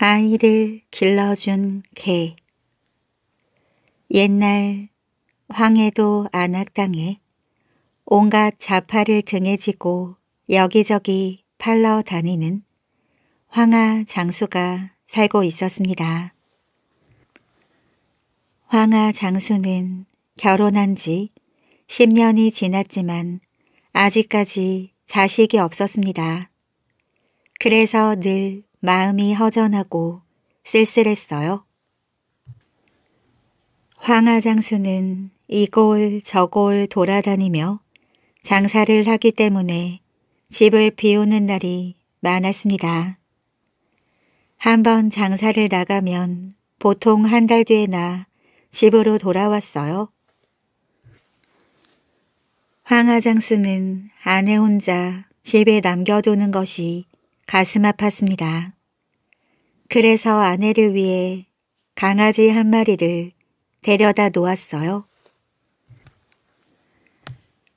아이를 길러준 개 옛날 황해도 안악당에 온갖 자파를 등에 지고 여기저기 팔러 다니는 황하 장수가 살고 있었습니다. 황하 장수는 결혼한 지 10년이 지났지만 아직까지 자식이 없었습니다. 그래서 늘 마음이 허전하고 쓸쓸했어요. 황하장수는 이골 저골 돌아다니며 장사를 하기 때문에 집을 비우는 날이 많았습니다. 한번 장사를 나가면 보통 한 달 뒤에나 집으로 돌아왔어요. 황하장수는 아내 혼자 집에 남겨두는 것이 가슴 아팠습니다. 그래서 아내를 위해 강아지 한 마리를 데려다 놓았어요.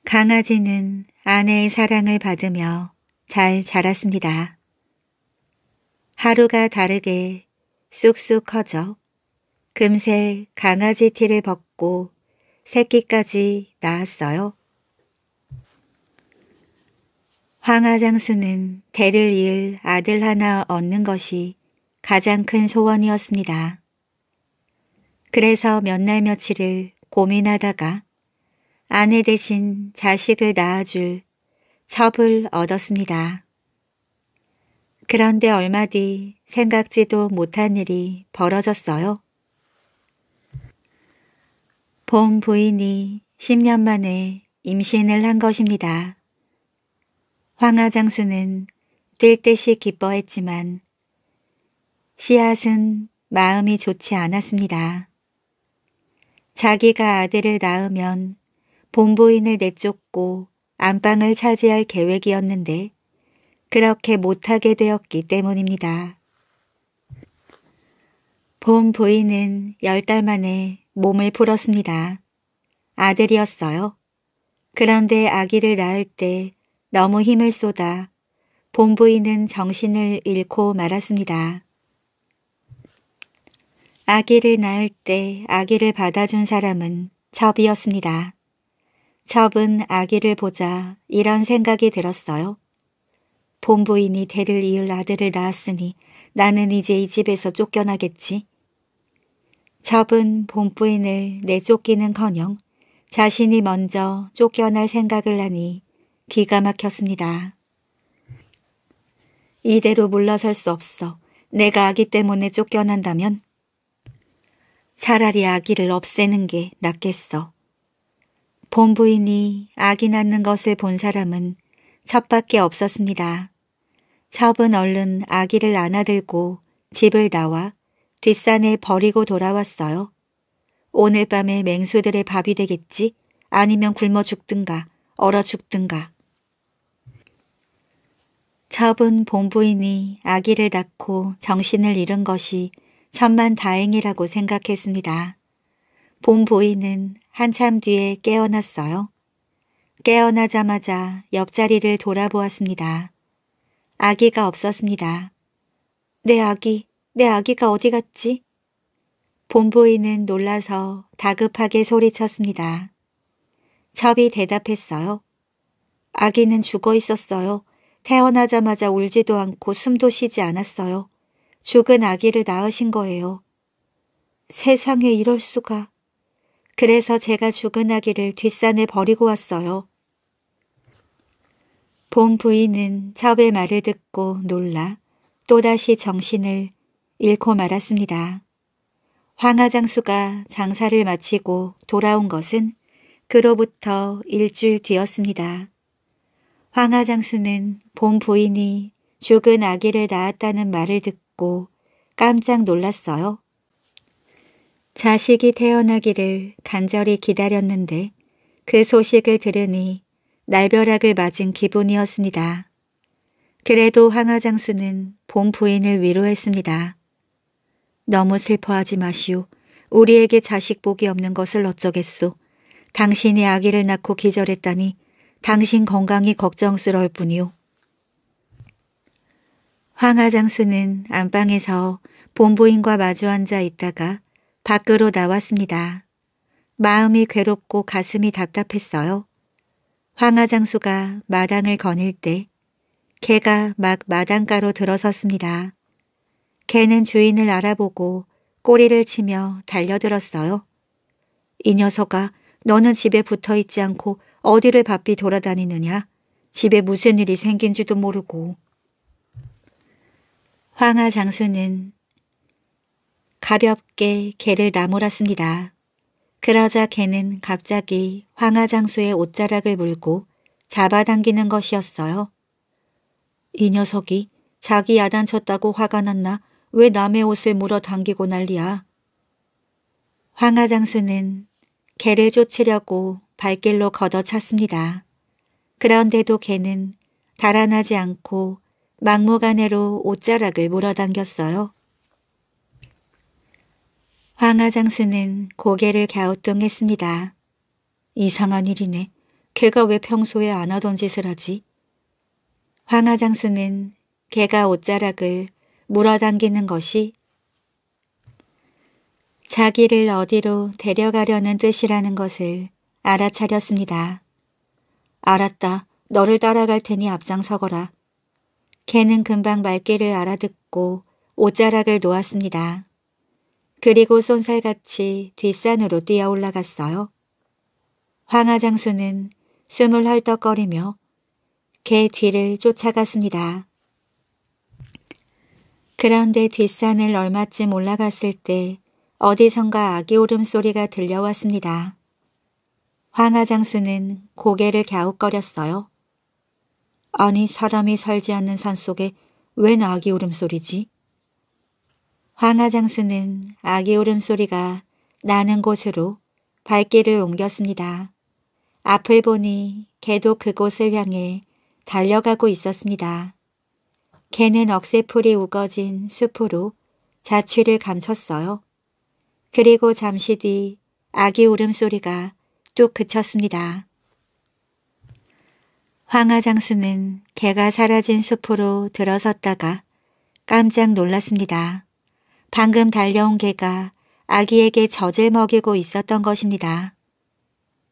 강아지는 아내의 사랑을 받으며 잘 자랐습니다. 하루가 다르게 쑥쑥 커져 금세 강아지 티를 벗고 새끼까지 낳았어요. 황하장수는 대를 이을 아들 하나 얻는 것이 가장 큰 소원이었습니다. 그래서 몇 날 며칠을 고민하다가 아내 대신 자식을 낳아줄 첩을 얻었습니다. 그런데 얼마 뒤 생각지도 못한 일이 벌어졌어요. 본 부인이 10년 만에 임신을 한 것입니다. 황하장수는 뛸 듯이 기뻐했지만 씨앗은 마음이 좋지 않았습니다. 자기가 아들을 낳으면 본부인을 내쫓고 안방을 차지할 계획이었는데 그렇게 못하게 되었기 때문입니다. 봄 부인은 열 달 만에 몸을 풀었습니다. 아들이었어요. 그런데 아기를 낳을 때 너무 힘을 쏟아 본부인은 정신을 잃고 말았습니다. 아기를 낳을 때 아기를 받아준 사람은 첩이었습니다. 첩은 아기를 보자 이런 생각이 들었어요. 본부인이 대를 이을 아들을 낳았으니 나는 이제 이 집에서 쫓겨나겠지. 첩은 본부인을 내쫓기는커녕 자신이 먼저 쫓겨날 생각을 하니 기가 막혔습니다. 이대로 물러설 수 없어 내가 아기 때문에 쫓겨난다면 차라리 아기를 없애는 게 낫겠어. 본부인이 아기 낳는 것을 본 사람은 첩밖에 없었습니다. 첩은 얼른 아기를 안아들고 집을 나와 뒷산에 버리고 돌아왔어요. 오늘 밤에 맹수들의 밥이 되겠지? 아니면 굶어 죽든가 얼어 죽든가. 처분 본부인이 아기를 낳고 정신을 잃은 것이 천만 다행이라고 생각했습니다. 본부인은 한참 뒤에 깨어났어요. 깨어나자마자 옆자리를 돌아보았습니다. 아기가 없었습니다. 내 아기, 내 아기가 어디 갔지? 본부인은 놀라서 다급하게 소리쳤습니다. 첩이 대답했어요. 아기는 죽어 있었어요. 태어나자마자 울지도 않고 숨도 쉬지 않았어요. 죽은 아기를 낳으신 거예요. 세상에 이럴 수가. 그래서 제가 죽은 아기를 뒷산에 버리고 왔어요. 본 부인은 첩의 말을 듣고 놀라 또다시 정신을 잃고 말았습니다. 황하장수가 장사를 마치고 돌아온 것은 그로부터 일주일 뒤였습니다. 황하장수는 본 부인이 죽은 아기를 낳았다는 말을 듣고 깜짝 놀랐어요. 자식이 태어나기를 간절히 기다렸는데 그 소식을 들으니 날벼락을 맞은 기분이었습니다. 그래도 황하장수는 본 부인을 위로했습니다. 너무 슬퍼하지 마시오. 우리에게 자식 복이 없는 것을 어쩌겠소. 당신이 아기를 낳고 기절했다니 당신 건강이 걱정스러울 뿐이요. 황하장수는 안방에서 본부인과 마주 앉아 있다가 밖으로 나왔습니다. 마음이 괴롭고 가슴이 답답했어요. 황하장수가 마당을 거닐 때 개가 막 마당가로 들어섰습니다. 개는 주인을 알아보고 꼬리를 치며 달려들었어요. 이 녀석아 너는 집에 붙어있지 않고 어디를 바삐 돌아다니느냐 집에 무슨 일이 생긴지도 모르고 황하 장수는 가볍게 개를 나무랐습니다. 그러자 개는 갑자기 황하 장수의 옷자락을 물고 잡아당기는 것이었어요. 이 녀석이 자기 야단쳤다고 화가 났나 왜 남의 옷을 물어당기고 난리야. 황하 장수는 개를 쫓으려고 발길로 걷어찼습니다. 그런데도 개는 달아나지 않고 막무가내로 옷자락을 물어당겼어요. 황하장수는 고개를 갸우뚱했습니다. 이상한 일이네. 개가 왜 평소에 안 하던 짓을 하지? 황하장수는 개가 옷자락을 물어당기는 것이 자기를 어디로 데려가려는 뜻이라는 것을 알아차렸습니다. 알았다. 너를 따라갈 테니 앞장서거라. 개는 금방 말귀를 알아듣고 옷자락을 놓았습니다. 그리고 손살같이 뒷산으로 뛰어 올라갔어요. 황하장수는 숨을 헐떡거리며 개 뒤를 쫓아갔습니다. 그런데 뒷산을 얼마쯤 올라갔을 때 어디선가 아기 울음소리가 들려왔습니다. 황하장수는 고개를 갸웃거렸어요. 아니 사람이 살지 않는 산속에 웬 아기 울음소리지? 황하장수는 아기 울음소리가 나는 곳으로 발길을 옮겼습니다. 앞을 보니 개도 그곳을 향해 달려가고 있었습니다. 개는 억새풀이 우거진 숲으로 자취를 감췄어요. 그리고 잠시 뒤 아기 울음소리가 뚝 그쳤습니다. 황하장수는 개가 사라진 숲으로 들어섰다가 깜짝 놀랐습니다. 방금 달려온 개가 아기에게 젖을 먹이고 있었던 것입니다.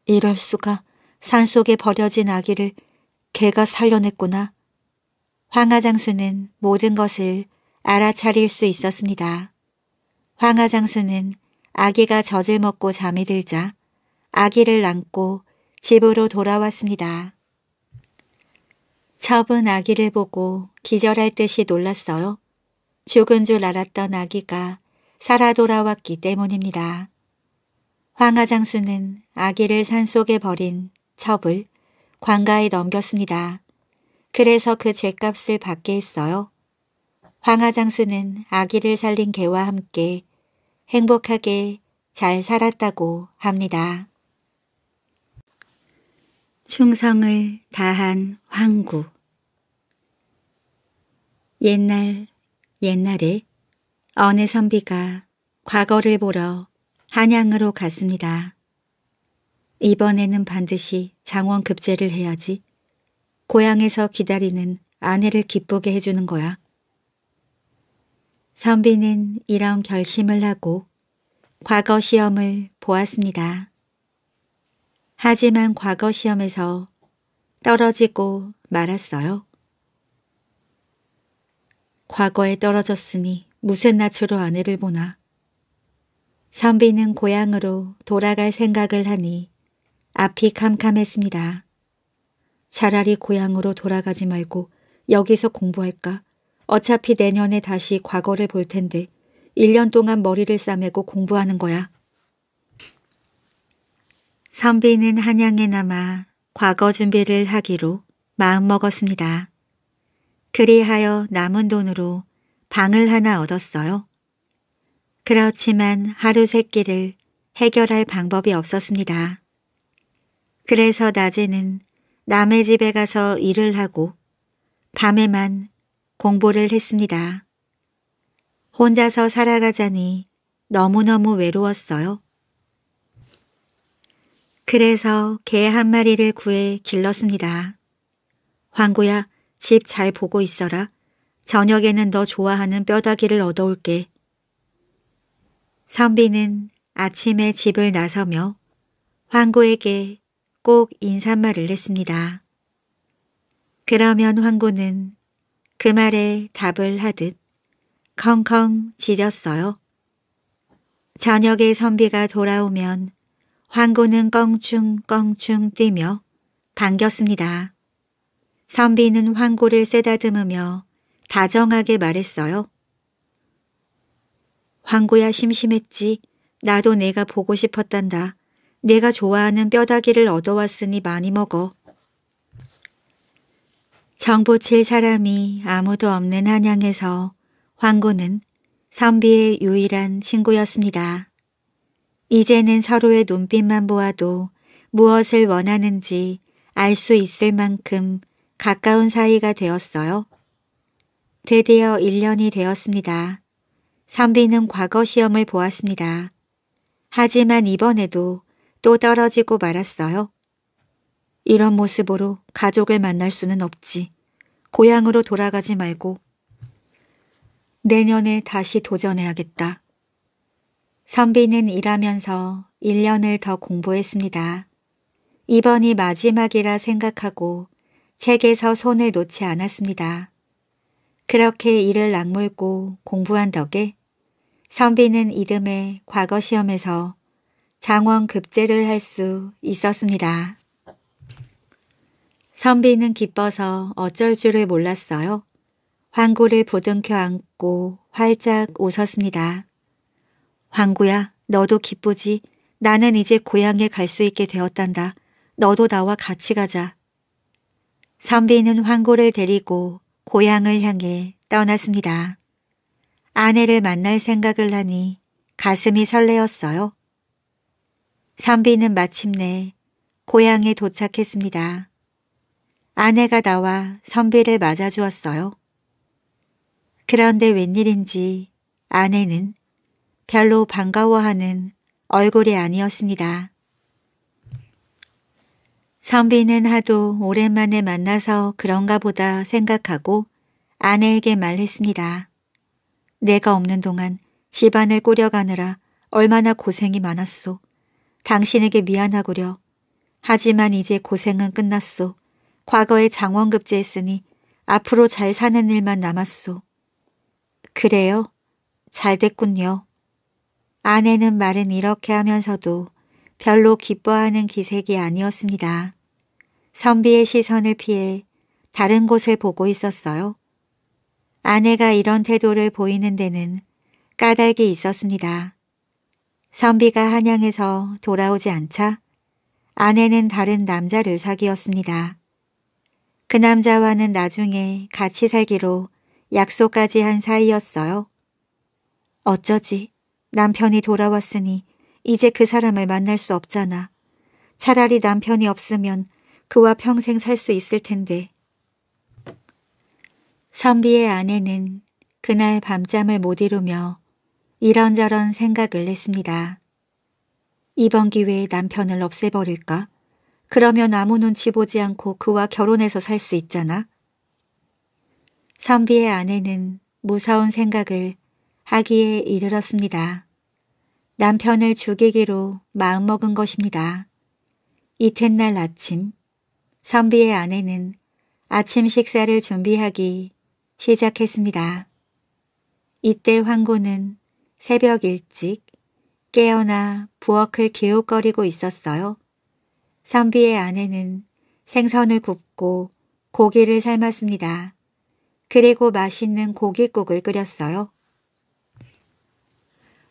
이럴 수가 산속에 버려진 아기를 개가 살려냈구나. 황하장수는 모든 것을 알아차릴 수 있었습니다. 황하장수는 아기가 젖을 먹고 잠이 들자 아기를 안고 집으로 돌아왔습니다. 첩은 아기를 보고 기절할 듯이 놀랐어요. 죽은 줄 알았던 아기가 살아 돌아왔기 때문입니다. 황하장수는 아기를 산속에 버린 첩을 관가에 넘겼습니다. 그래서 그 죗값을 받게 했어요. 황하장수는 아기를 살린 개와 함께 행복하게 잘 살았다고 합니다. 충성을 다한 황구 옛날 옛날에 어느 선비가 과거를 보러 한양으로 갔습니다. 이번에는 반드시 장원급제를 해야지 고향에서 기다리는 아내를 기쁘게 해주는 거야. 선비는 이런 결심을 하고 과거 시험을 보았습니다. 하지만 과거 시험에서 떨어지고 말았어요. 과거에 떨어졌으니 무슨 낯으로 아내를 보나. 선비는 고향으로 돌아갈 생각을 하니 앞이 캄캄했습니다. 차라리 고향으로 돌아가지 말고 여기서 공부할까? 어차피 내년에 다시 과거를 볼 텐데 1년 동안 머리를 싸매고 공부하는 거야. 선비는 한양에 남아 과거 준비를 하기로 마음먹었습니다. 그리하여 남은 돈으로 방을 하나 얻었어요. 그렇지만 하루 세끼를 해결할 방법이 없었습니다. 그래서 낮에는 남의 집에 가서 일을 하고 밤에만 공부를 했습니다. 혼자서 살아가자니 너무너무 외로웠어요. 그래서 개 한 마리를 구해 길렀습니다. 황구야, 집 잘 보고 있어라. 저녁에는 너 좋아하는 뼈다귀를 얻어올게. 선비는 아침에 집을 나서며 황구에게 꼭 인사말을 했습니다. 그러면 황구는 그 말에 답을 하듯 컹컹 짖었어요. 저녁에 선비가 돌아오면 황구는 껑충껑충 뛰며 반겼습니다. 선비는 황구를 쓰다듬으며 다정하게 말했어요. 황구야 심심했지. 나도 내가 보고 싶었단다. 내가 좋아하는 뼈다귀를 얻어왔으니 많이 먹어. 정보칠 사람이 아무도 없는 한양에서 황구는 선비의 유일한 친구였습니다. 이제는 서로의 눈빛만 보아도 무엇을 원하는지 알 수 있을 만큼 가까운 사이가 되었어요. 드디어 1년이 되었습니다. 선비는 과거 시험을 보았습니다. 하지만 이번에도 또 떨어지고 말았어요. 이런 모습으로 가족을 만날 수는 없지. 고향으로 돌아가지 말고 내년에 다시 도전해야겠다. 선비는 일하면서 1년을 더 공부했습니다. 이번이 마지막이라 생각하고 책에서 손을 놓지 않았습니다. 그렇게 일을 악물고 공부한 덕에 선비는 이듬해 과거 시험에서 장원 급제를 할 수 있었습니다. 선비는 기뻐서 어쩔 줄을 몰랐어요. 황구를 부둥켜 안고 활짝 웃었습니다. 황구야 너도 기쁘지? 나는 이제 고향에 갈 수 있게 되었단다. 너도 나와 같이 가자. 선비는 황구를 데리고 고향을 향해 떠났습니다. 아내를 만날 생각을 하니 가슴이 설레었어요. 선비는 마침내 고향에 도착했습니다. 아내가 나와 선비를 맞아주었어요. 그런데 웬일인지 아내는 별로 반가워하는 얼굴이 아니었습니다. 선비는 하도 오랜만에 만나서 그런가 보다 생각하고 아내에게 말했습니다. 내가 없는 동안 집안을 꾸려가느라 얼마나 고생이 많았소. 당신에게 미안하구려. 하지만 이제 고생은 끝났소. 과거에 장원급제했으니 앞으로 잘 사는 일만 남았소. 그래요? 잘 됐군요. 아내는 말은 이렇게 하면서도 별로 기뻐하는 기색이 아니었습니다. 선비의 시선을 피해 다른 곳을 보고 있었어요. 아내가 이런 태도를 보이는 데는 까닭이 있었습니다. 선비가 한양에서 돌아오지 않자 아내는 다른 남자를 사귀었습니다. 그 남자와는 나중에 같이 살기로 약속까지 한 사이였어요. 어쩌지? 남편이 돌아왔으니 이제 그 사람을 만날 수 없잖아. 차라리 남편이 없으면 그와 평생 살 수 있을 텐데. 선비의 아내는 그날 밤잠을 못 이루며 이런저런 생각을 했습니다. 이번 기회에 남편을 없애버릴까? 그러면 아무 눈치 보지 않고 그와 결혼해서 살 수 있잖아. 선비의 아내는 무서운 생각을 하기에 이르렀습니다. 남편을 죽이기로 마음먹은 것입니다. 이튿날 아침, 선비의 아내는 아침 식사를 준비하기 시작했습니다. 이때 황고는 새벽 일찍 깨어나 부엌을 기웃거리고 있었어요. 선비의 아내는 생선을 굽고 고기를 삶았습니다. 그리고 맛있는 고깃국을 끓였어요.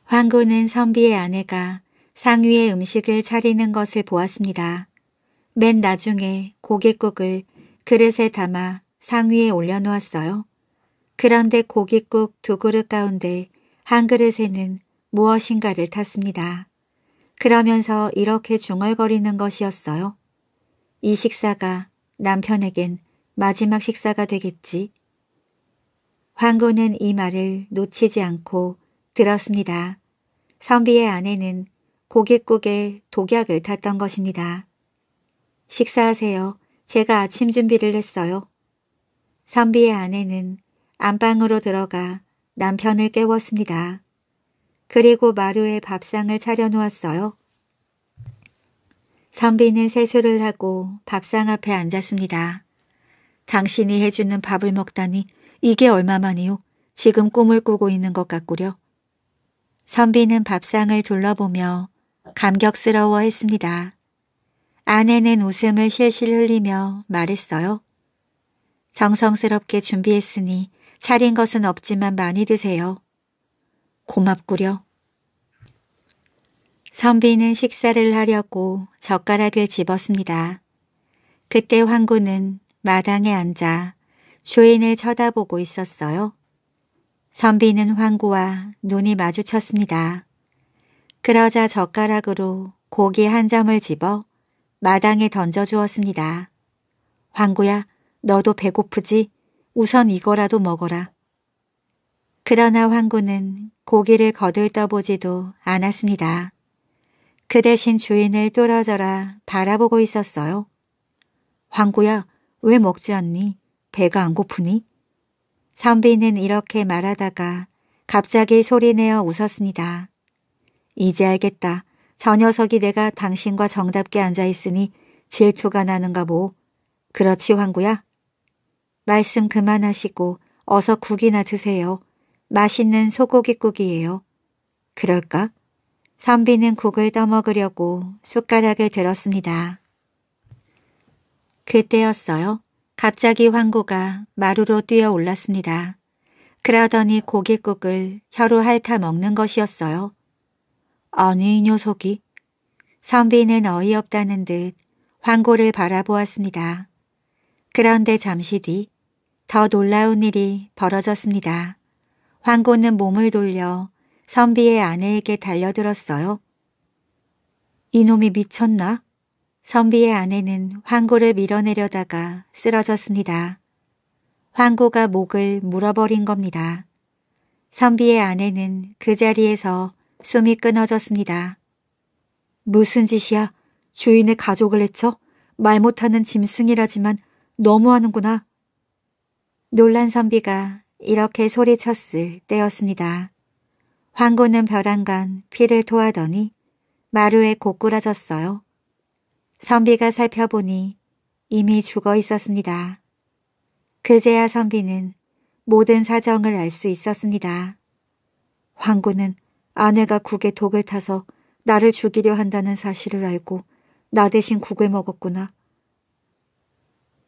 황구는 선비의 아내가 상위의 음식을 차리는 것을 보았습니다. 맨 나중에 고깃국을 그릇에 담아 상위에 올려놓았어요. 그런데 고깃국 두 그릇 가운데 한 그릇에는 무엇인가를 탔습니다. 그러면서 이렇게 중얼거리는 것이었어요. 이 식사가 남편에겐 마지막 식사가 되겠지. 황구는 이 말을 놓치지 않고 들었습니다. 선비의 아내는 고깃국에 독약을 탔던 것입니다. 식사하세요. 제가 아침 준비를 했어요. 선비의 아내는 안방으로 들어가 남편을 깨웠습니다. 그리고 마루에 밥상을 차려놓았어요. 선비는 세수를 하고 밥상 앞에 앉았습니다. 당신이 해주는 밥을 먹다니 이게 얼마만이요. 지금 꿈을 꾸고 있는 것 같구려. 선비는 밥상을 둘러보며 감격스러워 했습니다. 아내는 웃음을 실실 흘리며 말했어요. 정성스럽게 준비했으니 차린 것은 없지만 많이 드세요. 고맙구려. 선비는 식사를 하려고 젓가락을 집었습니다. 그때 황구는 마당에 앉아 주인을 쳐다보고 있었어요. 선비는 황구와 눈이 마주쳤습니다. 그러자 젓가락으로 고기 한 점을 집어 마당에 던져주었습니다. 황구야, 너도 배고프지? 우선 이거라도 먹어라. 그러나 황구는 고기를 거들떠보지도 않았습니다. 그 대신 주인을 뚫어져라 바라보고 있었어요. 황구야, 왜 먹지 않니? 배가 안 고프니? 선비는 이렇게 말하다가 갑자기 소리내어 웃었습니다. 이제 알겠다. 저 녀석이 내가 당신과 정답게 앉아있으니 질투가 나는가 뭐. 그렇지 황구야? 말씀 그만하시고 어서 국이나 드세요. 맛있는 소고기국이에요. 그럴까? 선비는 국을 떠먹으려고 숟가락을 들었습니다. 그때였어요. 갑자기 황고가 마루로 뛰어올랐습니다. 그러더니 고깃국을 혀로 핥아 먹는 것이었어요. 아니 이 녀석이. 선비는 어이없다는 듯 황고를 바라보았습니다. 그런데 잠시 뒤 더 놀라운 일이 벌어졌습니다. 황고는 몸을 돌려 선비의 아내에게 달려들었어요. 이놈이 미쳤나? 선비의 아내는 황고를 밀어내려다가 쓰러졌습니다. 황고가 목을 물어버린 겁니다. 선비의 아내는 그 자리에서 숨이 끊어졌습니다. 무슨 짓이야? 주인의 가족을 해쳐? 말 못하는 짐승이라지만 너무하는구나. 놀란 선비가 이렇게 소리쳤을 때였습니다. 황고는 벼랑간 피를 토하더니 마루에 고꾸라졌어요. 선비가 살펴보니 이미 죽어 있었습니다. 그제야 선비는 모든 사정을 알 수 있었습니다. 황구는 아내가 국에 독을 타서 나를 죽이려 한다는 사실을 알고 나 대신 국을 먹었구나.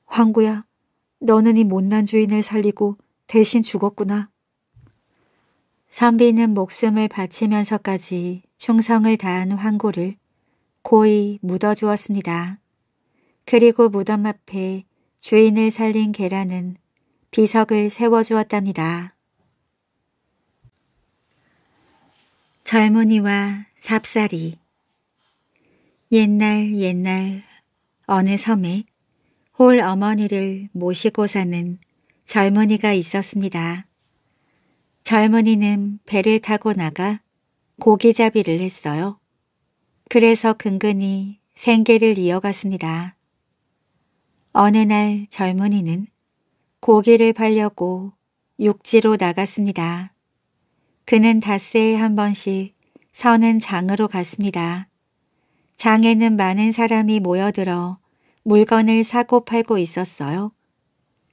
황구야, 너는 이 못난 주인을 살리고 대신 죽었구나. 선비는 목숨을 바치면서까지 충성을 다한 황고를 고이 묻어주었습니다. 그리고 무덤 앞에 주인을 살린 계란은 비석을 세워주었답니다. 젊은이와 삽살이 옛날 옛날 어느 섬에 홀 어머니를 모시고 사는 젊은이가 있었습니다. 젊은이는 배를 타고 나가 고기잡이를 했어요. 그래서 근근히 생계를 이어갔습니다. 어느 날 젊은이는 고기를 팔려고 육지로 나갔습니다. 그는 닷새에 한 번씩 서는 장으로 갔습니다. 장에는 많은 사람이 모여들어 물건을 사고 팔고 있었어요.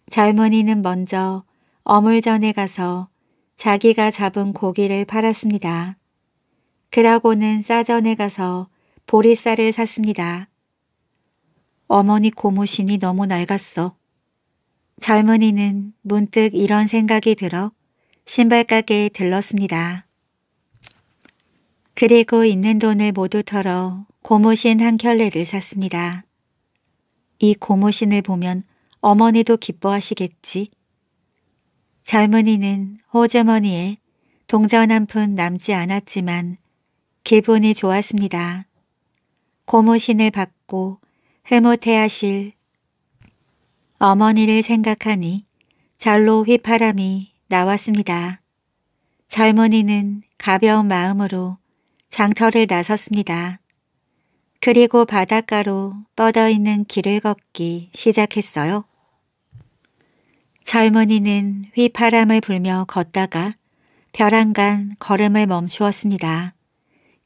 젊은이는 먼저 어물전에 가서 자기가 잡은 고기를 팔았습니다. 그러고는 싸전에 가서 보리쌀을 샀습니다. 어머니 고무신이 너무 낡았어. 젊은이는 문득 이런 생각이 들어 신발 가게에 들렀습니다. 그리고 있는 돈을 모두 털어 고무신 한 켤레를 샀습니다. 이 고무신을 보면 어머니도 기뻐하시겠지. 젊은이는 호주머니에 동전 한 푼 남지 않았지만 기분이 좋았습니다. 고무신을 받고 흐뭇해하실 어머니를 생각하니 절로 휘파람이 나왔습니다. 젊은이는 가벼운 마음으로 장터를 나섰습니다. 그리고 바닷가로 뻗어있는 길을 걷기 시작했어요. 젊은이는 휘파람을 불며 걷다가 벼랑간 걸음을 멈추었습니다.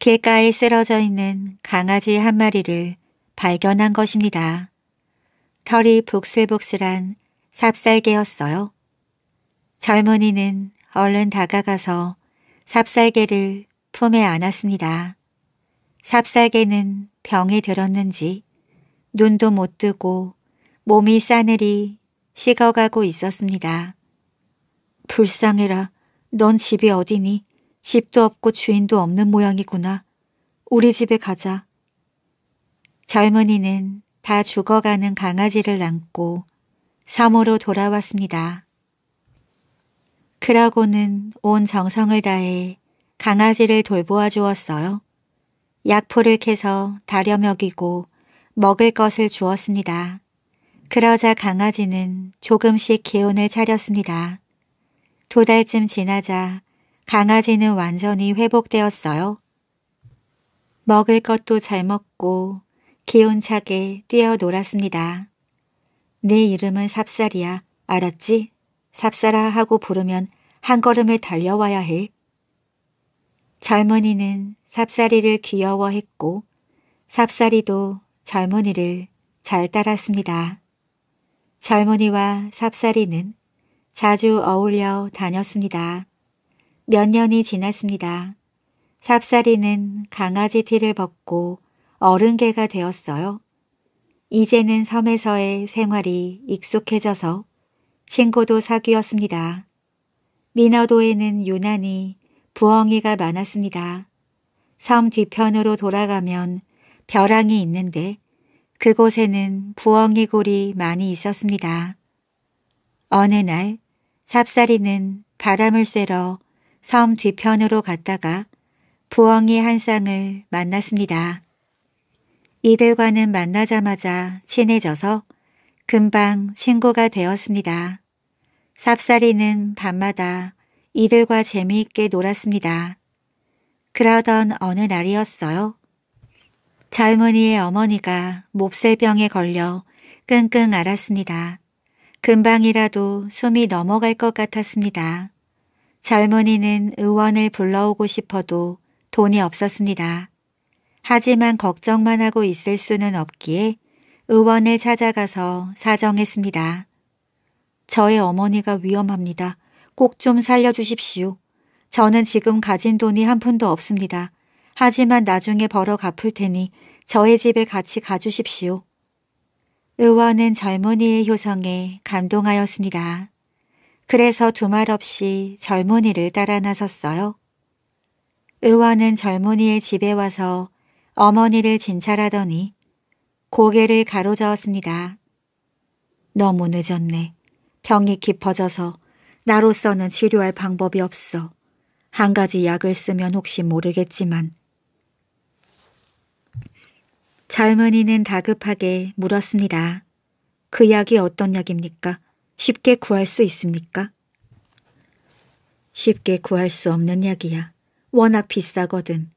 길가에 쓰러져 있는 강아지 한 마리를 발견한 것입니다. 털이 복슬복슬한 삽살개였어요. 젊은이는 얼른 다가가서 삽살개를 품에 안았습니다. 삽살개는 병에 들었는지 눈도 못 뜨고 몸이 싸늘히 식어가고 있었습니다. 불쌍해라. 넌 집이 어디니? 집도 없고 주인도 없는 모양이구나. 우리 집에 가자. 젊은이는 다 죽어가는 강아지를 안고 섬으로 돌아왔습니다. 그라고는온 정성을 다해 강아지를 돌보아 주었어요. 약포를 캐서 다려 먹이고 먹을 것을 주었습니다. 그러자 강아지는 조금씩 기운을 차렸습니다. 두 달쯤 지나자 강아지는 완전히 회복되었어요. 먹을 것도 잘 먹고 기운차게 뛰어놀았습니다. 네 이름은 삽살이야. 알았지? 삽살아 하고 부르면 한 걸음을 달려와야 해. 젊은이는 삽사리를 귀여워했고 삽사리도 젊은이를 잘 따랐습니다. 젊은이와 삽사리는 자주 어울려 다녔습니다. 몇 년이 지났습니다. 삽사리는 강아지 티를 벗고 어른개가 되었어요. 이제는 섬에서의 생활이 익숙해져서 친구도 사귀었습니다. 미너도에는 유난히 부엉이가 많았습니다. 섬 뒤편으로 돌아가면 벼랑이 있는데 그곳에는 부엉이 굴이 많이 있었습니다. 어느 날 삽사리는 바람을 쐬러 섬 뒤편으로 갔다가 부엉이 한 쌍을 만났습니다. 이들과는 만나자마자 친해져서 금방 친구가 되었습니다. 삽사리는 밤마다 이들과 재미있게 놀았습니다. 그러던 어느 날이었어요. 젊은이의 어머니가 몹새병에 걸려 끙끙 앓았습니다. 금방이라도 숨이 넘어갈 것 같았습니다. 젊은이는 의원을 불러오고 싶어도 돈이 없었습니다. 하지만 걱정만 하고 있을 수는 없기에 의원을 찾아가서 사정했습니다. 저의 어머니가 위험합니다. 꼭 좀 살려주십시오. 저는 지금 가진 돈이 한 푼도 없습니다. 하지만 나중에 벌어 갚을 테니 저의 집에 같이 가주십시오. 의원은 젊은이의 효성에 감동하였습니다. 그래서 두 말 없이 젊은이를 따라 나섰어요. 의원은 젊은이의 집에 와서 어머니를 진찰하더니 고개를 가로저었습니다. 너무 늦었네. 병이 깊어져서 나로서는 치료할 방법이 없어. 한 가지 약을 쓰면 혹시 모르겠지만. 젊은이는 다급하게 물었습니다. 그 약이 어떤 약입니까? 쉽게 구할 수 있습니까? 쉽게 구할 수 없는 약이야. 워낙 비싸거든.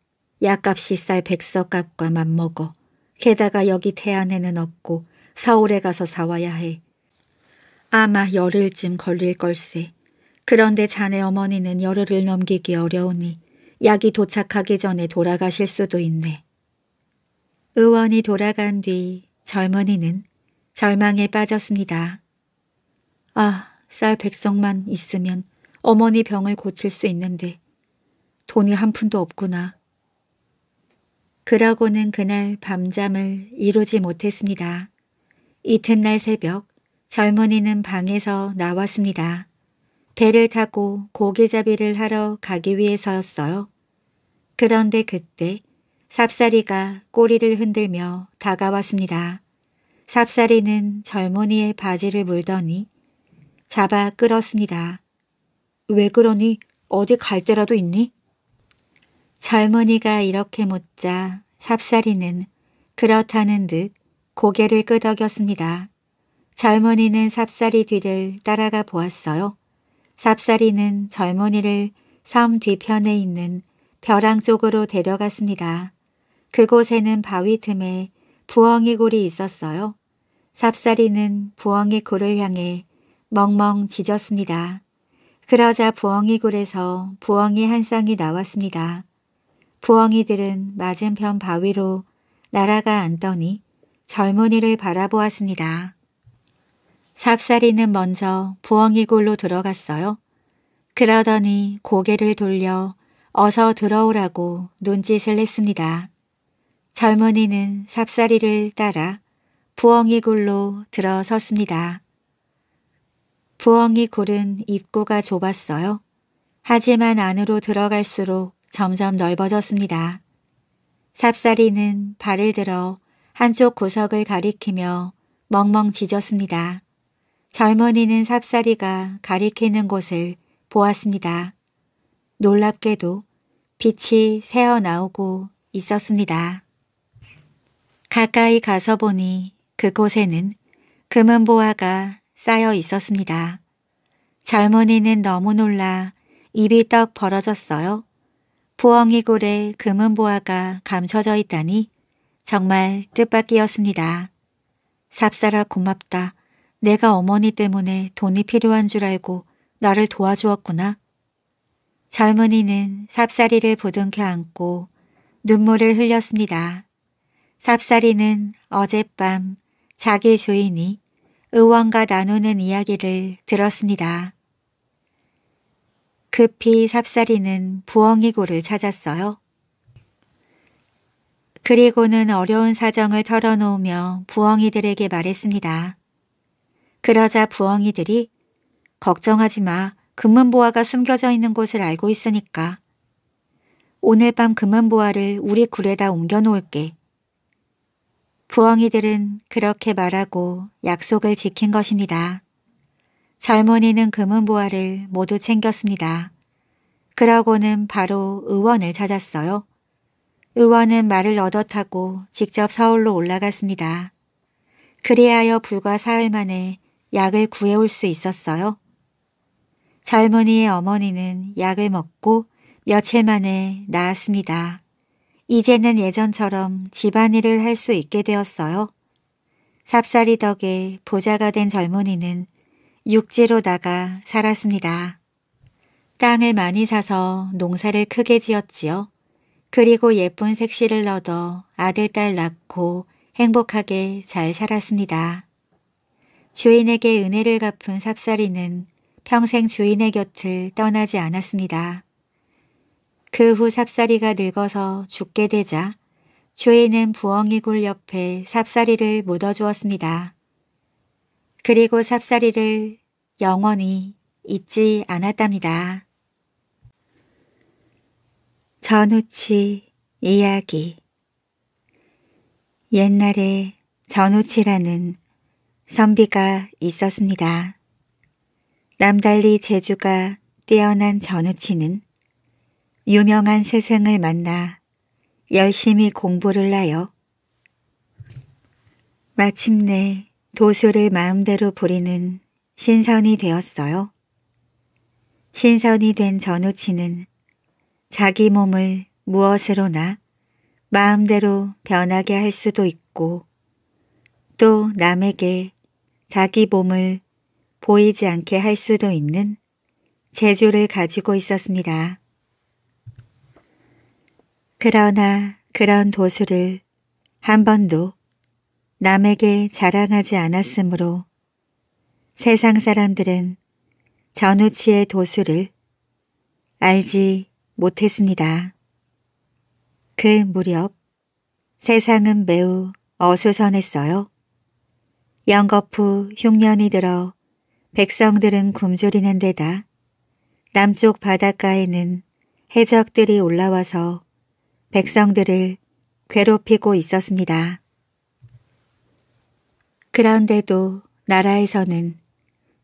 약값이 쌀 백서값과 맞먹어. 게다가 여기 태안에는 없고 서울에 가서 사와야 해. 아마 열흘쯤 걸릴 걸세. 그런데 자네 어머니는 열흘을 넘기기 어려우니 약이 도착하기 전에 돌아가실 수도 있네. 의원이 돌아간 뒤 젊은이는 절망에 빠졌습니다. 아, 쌀 백성만 있으면 어머니 병을 고칠 수 있는데 돈이 한 푼도 없구나. 그러고는 그날 밤잠을 이루지 못했습니다. 이튿날 새벽 젊은이는 방에서 나왔습니다. 배를 타고 고개잡이를 하러 가기 위해서였어요. 그런데 그때 삽사리가 꼬리를 흔들며 다가왔습니다. 삽사리는 젊은이의 바지를 물더니 잡아 끌었습니다. 왜 그러니 어디 갈 데라도 있니? 젊은이가 이렇게 묻자 삽살이는 그렇다는 듯 고개를 끄덕였습니다. 젊은이는 삽살이 뒤를 따라가 보았어요. 삽살이는 젊은이를 섬 뒤편에 있는 벼랑 쪽으로 데려갔습니다. 그곳에는 바위 틈에 부엉이 굴이 있었어요. 삽살이는 부엉이 굴을 향해 멍멍 짖었습니다. 그러자 부엉이 굴에서 부엉이 한 쌍이 나왔습니다. 부엉이들은 맞은편 바위로 날아가 앉더니 젊은이를 바라보았습니다. 삽살이는 먼저 부엉이 굴로 들어갔어요. 그러더니 고개를 돌려 어서 들어오라고 눈짓을 했습니다. 젊은이는 삽살이를 따라 부엉이 굴로 들어섰습니다. 부엉이 굴은 입구가 좁았어요. 하지만 안으로 들어갈수록 점점 넓어졌습니다. 삽사리는 발을 들어 한쪽 구석을 가리키며 멍멍 짖었습니다. 젊은이는 삽사리가 가리키는 곳을 보았습니다. 놀랍게도 빛이 새어나오고 있었습니다. 가까이 가서 보니 그곳에는 금은보화가 쌓여 있었습니다. 젊은이는 너무 놀라 입이 떡 벌어졌어요. 부엉이 굴에 금은 보화가 감춰져 있다니 정말 뜻밖이었습니다. 삽사라 고맙다. 내가 어머니 때문에 돈이 필요한 줄 알고 나를 도와주었구나. 젊은이는 삽사리를 보둥켜 안고 눈물을 흘렸습니다. 삽사리는 어젯밤 자기 주인이 의원과 나누는 이야기를 들었습니다. 급히 삽사리는 부엉이고를 찾았어요. 그리고는 어려운 사정을 털어놓으며 부엉이들에게 말했습니다. 그러자 부엉이들이 걱정하지 마. 금은보화가 숨겨져 있는 곳을 알고 있으니까. 오늘 밤 금은보화를 우리 굴에다 옮겨놓을게. 부엉이들은 그렇게 말하고 약속을 지킨 것입니다. 젊은이는 금은보화를 모두 챙겼습니다. 그러고는 바로 의원을 찾았어요. 의원은 말을 얻어타고 직접 서울로 올라갔습니다. 그리하여 불과 사흘 만에 약을 구해올 수 있었어요. 젊은이의 어머니는 약을 먹고 며칠 만에 나았습니다. 이제는 예전처럼 집안일을 할 수 있게 되었어요. 삽살이 덕에 부자가 된 젊은이는 육지로 나가 살았습니다. 땅을 많이 사서 농사를 크게 지었지요. 그리고 예쁜 색시를 얻어 아들딸 낳고 행복하게 잘 살았습니다. 주인에게 은혜를 갚은 삽살이는 평생 주인의 곁을 떠나지 않았습니다. 그후 삽사리가 늙어서 죽게 되자 주인은 부엉이굴 옆에 삽사리를 묻어주었습니다. 그리고 삽사리를 영원히 잊지 않았답니다. 전우치 이야기 옛날에 전우치라는 선비가 있었습니다. 남달리 재주가 뛰어난 전우치는 유명한 세상을 만나 열심히 공부를 하여 마침내 도수를 마음대로 부리는 신선이 되었어요. 신선이 된 전우치는 자기 몸을 무엇으로나 마음대로 변하게 할 수도 있고 또 남에게 자기 몸을 보이지 않게 할 수도 있는 재주를 가지고 있었습니다. 그러나 그런 도수를 한 번도 남에게 자랑하지 않았으므로 세상 사람들은 전우치의 도수를 알지 못했습니다. 그 무렵 세상은 매우 어수선했어요. 영거푸 흉년이 들어 백성들은 굶주리는 데다 남쪽 바닷가에는 해적들이 올라와서 백성들을 괴롭히고 있었습니다. 그런데도 나라에서는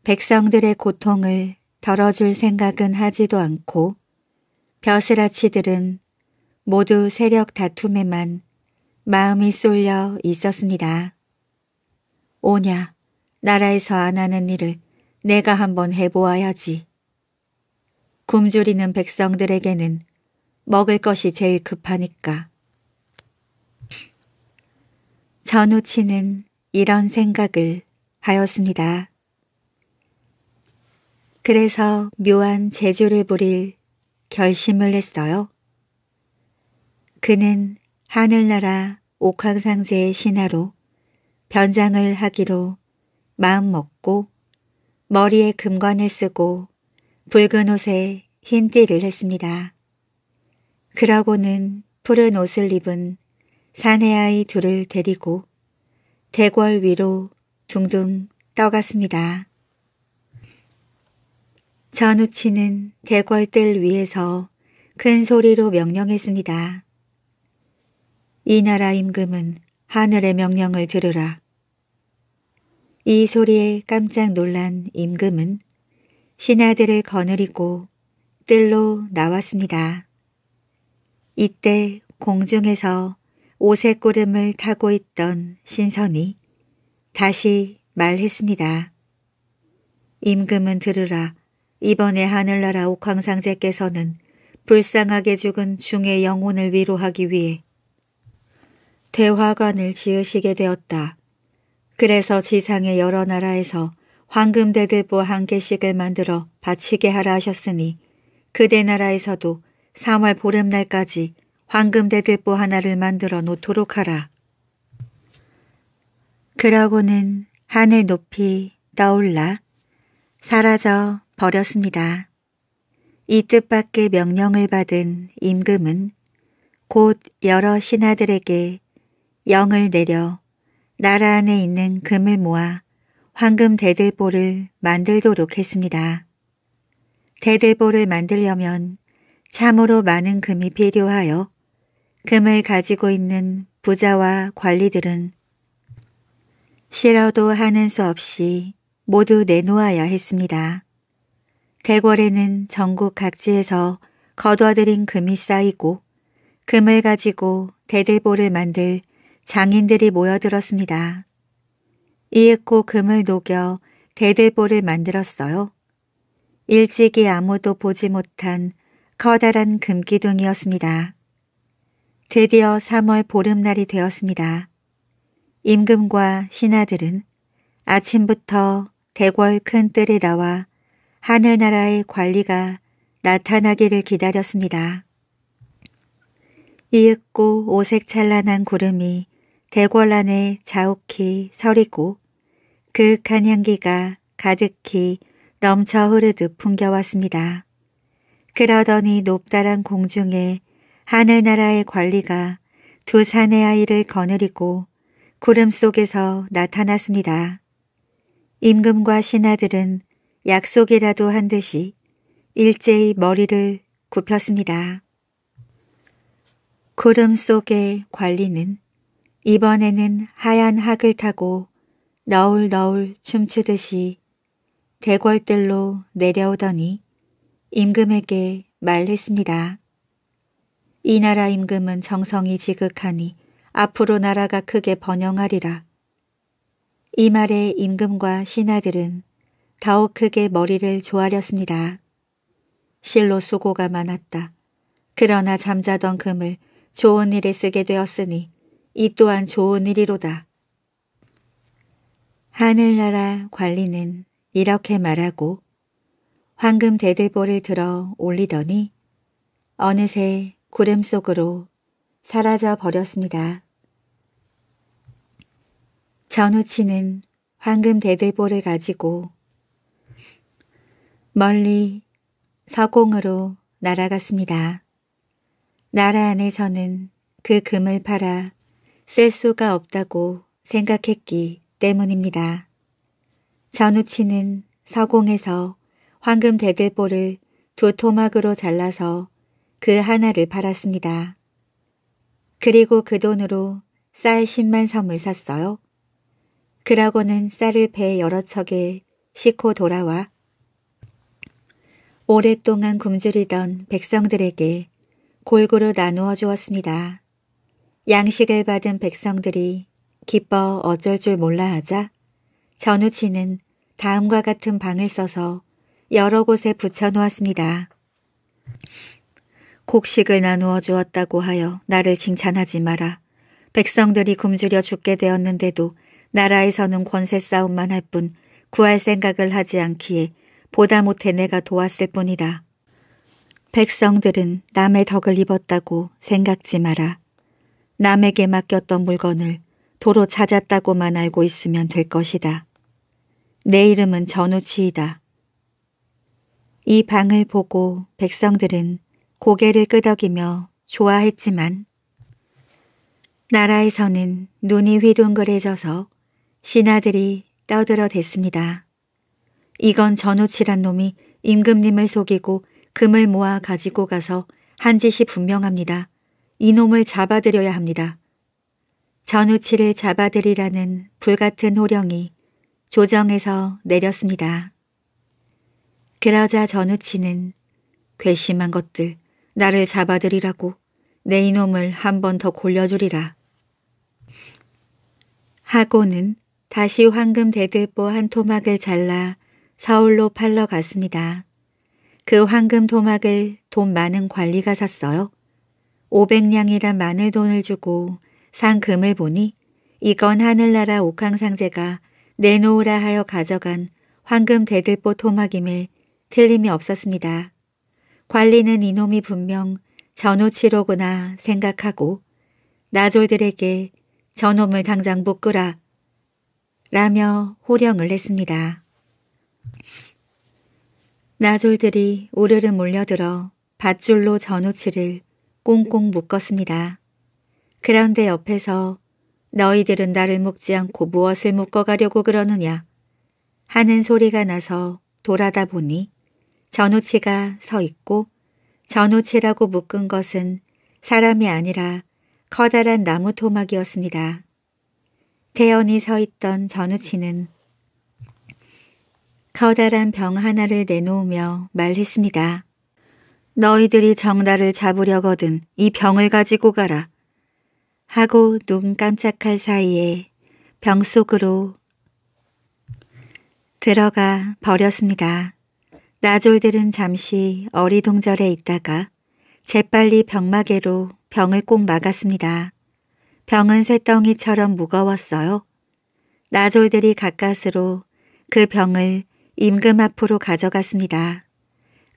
백성들의 고통을 덜어줄 생각은 하지도 않고 벼슬아치들은 모두 세력 다툼에만 마음이 쏠려 있었습니다. 오냐, 나라에서 안 하는 일을 내가 한번 해보아야지. 굶주리는 백성들에게는 먹을 것이 제일 급하니까. 전우 치는 이런 생각을 하였습니다. 그래서 묘한 재주를 부릴 결심을 했어요. 그는 하늘나라 옥황상제의 신하로 변장을 하기로 마음먹고 머리에 금관을 쓰고 붉은 옷에 흰 띠를 했습니다. 그러고는 푸른 옷을 입은 사내 아이 둘을 데리고 대궐 위로 둥둥 떠갔습니다. 전우치는 대궐들 위에서 큰 소리로 명령했습니다. 이 나라 임금은 하늘의 명령을 들으라. 이 소리에 깜짝 놀란 임금은 신하들을 거느리고 뜰로 나왔습니다. 이때 공중에서 오색구름을 타고 있던 신선이 다시 말했습니다. 임금은 들으라. 이번에 하늘나라 옥황상제께서는 불쌍하게 죽은 중의 영혼을 위로하기 위해 대화관을 지으시게 되었다. 그래서 지상의 여러 나라에서 황금 대들보 한 개씩을 만들어 바치게 하라 하셨으니 그대 나라에서도 3월 보름날까지 황금대 들보 하나를 만들어 놓도록 하라. 그러고는 하늘 높이 떠올라 사라져 버렸습니다. 이 뜻밖의 명령을 받은 임금은 곧 여러 신하들에게 영을 내려 나라 안에 있는 금을 모아 황금 대들보를 만들도록 했습니다. 대들보를 만들려면 참으로 많은 금이 필요하여 금을 가지고 있는 부자와 관리들은 싫어도 하는 수 없이 모두 내놓아야 했습니다. 대궐에는 전국 각지에서 거둬들인 금이 쌓이고 금을 가지고 대들보를 만들 장인들이 모여들었습니다. 이윽고 금을 녹여 대들보를 만들었어요. 일찍이 아무도 보지 못한 커다란 금기둥이었습니다. 드디어 3월 보름날이 되었습니다. 임금과 신하들은 아침부터 대궐 큰 뜰에 나와 하늘나라의 관리가 나타나기를 기다렸습니다. 이윽고 오색 찬란한 구름이 대궐 안에 자욱히 서리고 그윽한 향기가 가득히 넘쳐 흐르듯 풍겨왔습니다. 그러더니 높다란 공중에 하늘나라의 관리가 두 산의 아이를 거느리고 구름 속에서 나타났습니다. 임금과 신하들은 약속이라도 한 듯이 일제히 머리를 굽혔습니다. 구름 속의 관리는 이번에는 하얀 학을 타고 너울너울 춤추듯이 대궐들로 내려오더니 임금에게 말했습니다. 이 나라 임금은 정성이 지극하니 앞으로 나라가 크게 번영하리라. 이 말에 임금과 신하들은 더욱 크게 머리를 조아렸습니다. 실로 수고가 많았다. 그러나 잠자던 금을 좋은 일에 쓰게 되었으니 이 또한 좋은 일이로다. 하늘나라 관리는 이렇게 말하고 황금 대들보를 들어 올리더니 어느새 구름 속으로 사라져 버렸습니다. 전우치는 황금 대들보를 가지고 멀리 서공으로 날아갔습니다. 나라 안에서는 그 금을 팔아 쓸 수가 없다고 생각했기 때문입니다. 전우치는 서공에서 황금 대들보를 두 토막으로 잘라서 그 하나를 팔았습니다. 그리고 그 돈으로 쌀 10만 섬을 샀어요. 그러고는 쌀을 배 여러 척에 싣고 돌아와 오랫동안 굶주리던 백성들에게 골고루 나누어 주었습니다. 양식을 받은 백성들이 기뻐 어쩔 줄 몰라 하자 전우치는 다음과 같은 방을 써서 여러 곳에 붙여놓았습니다. 곡식을 나누어 주었다고 하여 나를 칭찬하지 마라. 백성들이 굶주려 죽게 되었는데도 나라에서는 권세 싸움만 할 뿐 구할 생각을 하지 않기에 보다 못해 내가 도왔을 뿐이다. 백성들은 남의 덕을 입었다고 생각지 마라. 남에게 맡겼던 물건을 도로 찾았다고만 알고 있으면 될 것이다. 내 이름은 전우치이다. 이 방을 보고 백성들은 고개를 끄덕이며 좋아했지만 나라에서는 눈이 휘둥그레져서 신하들이 떠들어댔습니다. 이건 전우치란 놈이 임금님을 속이고 금을 모아 가지고 가서 한 짓이 분명합니다. 이놈을 잡아들여야 합니다. 전우치를 잡아들이라는 불같은 호령이 조정에서 내렸습니다. 그러자 전우치는 괘씸한 것들 나를 잡아들이라고 내 이놈을 한 번 더 골려주리라. 하고는 다시 황금 대들보 한 토막을 잘라 서울로 팔러 갔습니다. 그 황금 토막을 돈 많은 관리가 샀어요. 500냥이란 마늘 돈을 주고 산 금을 보니 이건 하늘나라 옥황상제가 내놓으라 하여 가져간 황금 대들보 토막임을 틀림이 없었습니다. 관리는 이놈이 분명 전우치로구나 생각하고 나졸들에게 저놈을 당장 묶으라 라며 호령을 했습니다. 나졸들이 우르르 몰려들어 밧줄로 전우치를 꽁꽁 묶었습니다. 그런데 옆에서 너희들은 나를 묶지 않고 무엇을 묶어가려고 그러느냐 하는 소리가 나서 돌아다 보니 전우치가 서 있고 전우치라고 묶은 것은 사람이 아니라 커다란 나무 토막이었습니다. 태연이 서 있던 전우치는 커다란 병 하나를 내놓으며 말했습니다. 너희들이 정나를 잡으려거든 이 병을 가지고 가라. 하고 눈 깜짝할 사이에 병 속으로 들어가 버렸습니다. 나졸들은 잠시 어리둥절해 있다가 재빨리 병마개로 병을 꼭 막았습니다. 병은 쇠덩이처럼 무거웠어요. 나졸들이 가까스로 그 병을 임금 앞으로 가져갔습니다.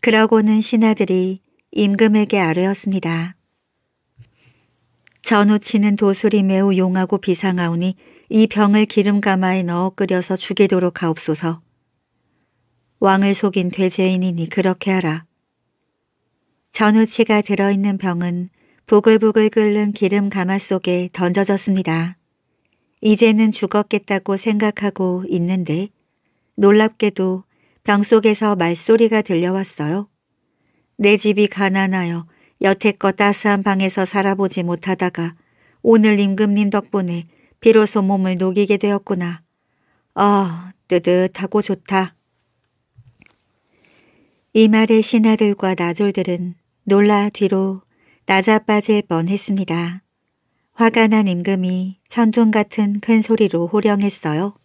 그러고는 신하들이 임금에게 아뢰었습니다. 전우치는 도술이 매우 용하고 비상하오니 이 병을 기름가마에 넣어 끓여서 죽이도록 하옵소서. 왕을 속인 돼지인이니 그렇게 하라. 전우치가 들어있는 병은 부글부글 끓는 기름 가마 속에 던져졌습니다. 이제는 죽었겠다고 생각하고 있는데 놀랍게도 병 속에서 말소리가 들려왔어요. 내 집이 가난하여 여태껏 따스한 방에서 살아보지 못하다가 오늘 임금님 덕분에 비로소 몸을 녹이게 되었구나. 어, 뜨뜻하고 좋다. 이 말에 신하들과 나졸들은 놀라 뒤로 낮아빠질 뻔했습니다. 화가 난 임금이 천둥 같은 큰 소리로 호령했어요.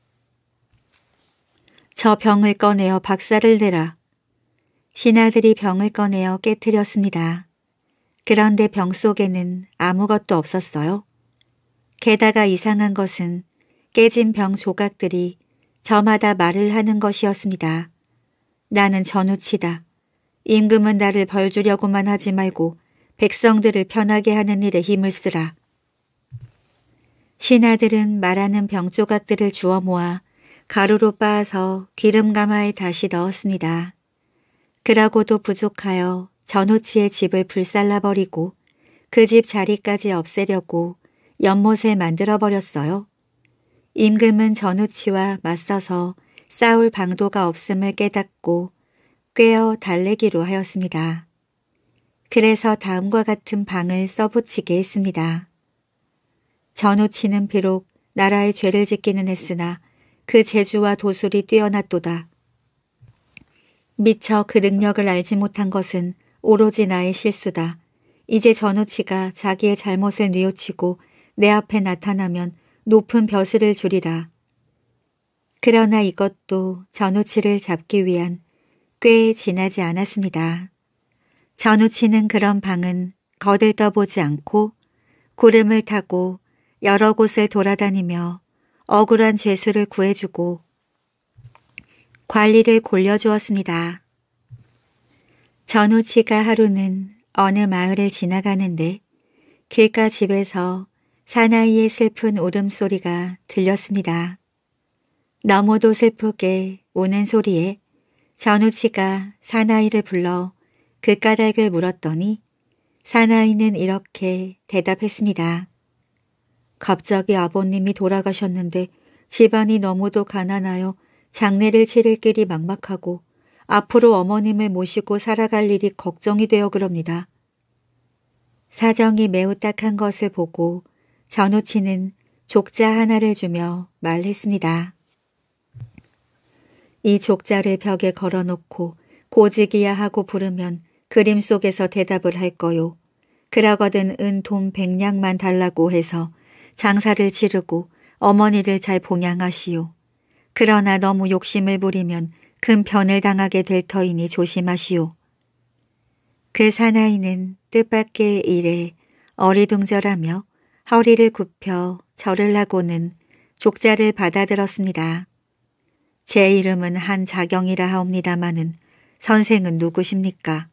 저 병을 꺼내어 박살을 내라. 신하들이 병을 꺼내어 깨뜨렸습니다. 그런데 병 속에는 아무것도 없었어요. 게다가 이상한 것은 깨진 병 조각들이 저마다 말을 하는 것이었습니다. 나는 전우치다. 임금은 나를 벌 주려고만 하지 말고 백성들을 편하게 하는 일에 힘을 쓰라. 신하들은 말하는 병조각들을 주워 모아 가루로 빻아서 기름 가마에 다시 넣었습니다. 그러고도 부족하여 전우치의 집을 불살라버리고 그 집 자리까지 없애려고 연못에 만들어버렸어요. 임금은 전우치와 맞서서 싸울 방도가 없음을 깨닫고 꿰어 달래기로 하였습니다. 그래서 다음과 같은 방을 써붙이게 했습니다. 전우치는 비록 나라의 죄를 짓기는 했으나 그 재주와 도술이 뛰어났도다. 미처 그 능력을 알지 못한 것은 오로지 나의 실수다. 이제 전우치가 자기의 잘못을 뉘우치고 내 앞에 나타나면 높은 벼슬을 줄이라. 그러나 이것도 전우치를 잡기 위한 꽤 지나지 않았습니다. 전우치는 그런 방은 거들떠보지 않고 구름을 타고 여러 곳을 돌아다니며 억울한 죄수를 구해주고 관리를 골려주었습니다. 전우치가 하루는 어느 마을을 지나가는데 길가 집에서 사나이의 슬픈 울음소리가 들렸습니다. 너무도 슬프게 우는 소리에 전우치가 사나이를 불러 그 까닭을 물었더니 사나이는 이렇게 대답했습니다. 갑자기 아버님이 돌아가셨는데 집안이 너무도 가난하여 장례를 치를 길이 막막하고 앞으로 어머님을 모시고 살아갈 일이 걱정이 되어 그럽니다. 사정이 매우 딱한 것을 보고 전우치는 족자 하나를 주며 말했습니다. 이 족자를 벽에 걸어놓고 고지기야 하고 부르면 그림 속에서 대답을 할 거요. 그러거든 은 돈 백냥만 달라고 해서 장사를 치르고 어머니를 잘 봉양하시오. 그러나 너무 욕심을 부리면 큰 변을 당하게 될 터이니 조심하시오. 그 사나이는 뜻밖의 일에 어리둥절하며 허리를 굽혀 절을 하고는 족자를 받아들었습니다. 제 이름은 한자경이라 하옵니다마는 선생은 누구십니까?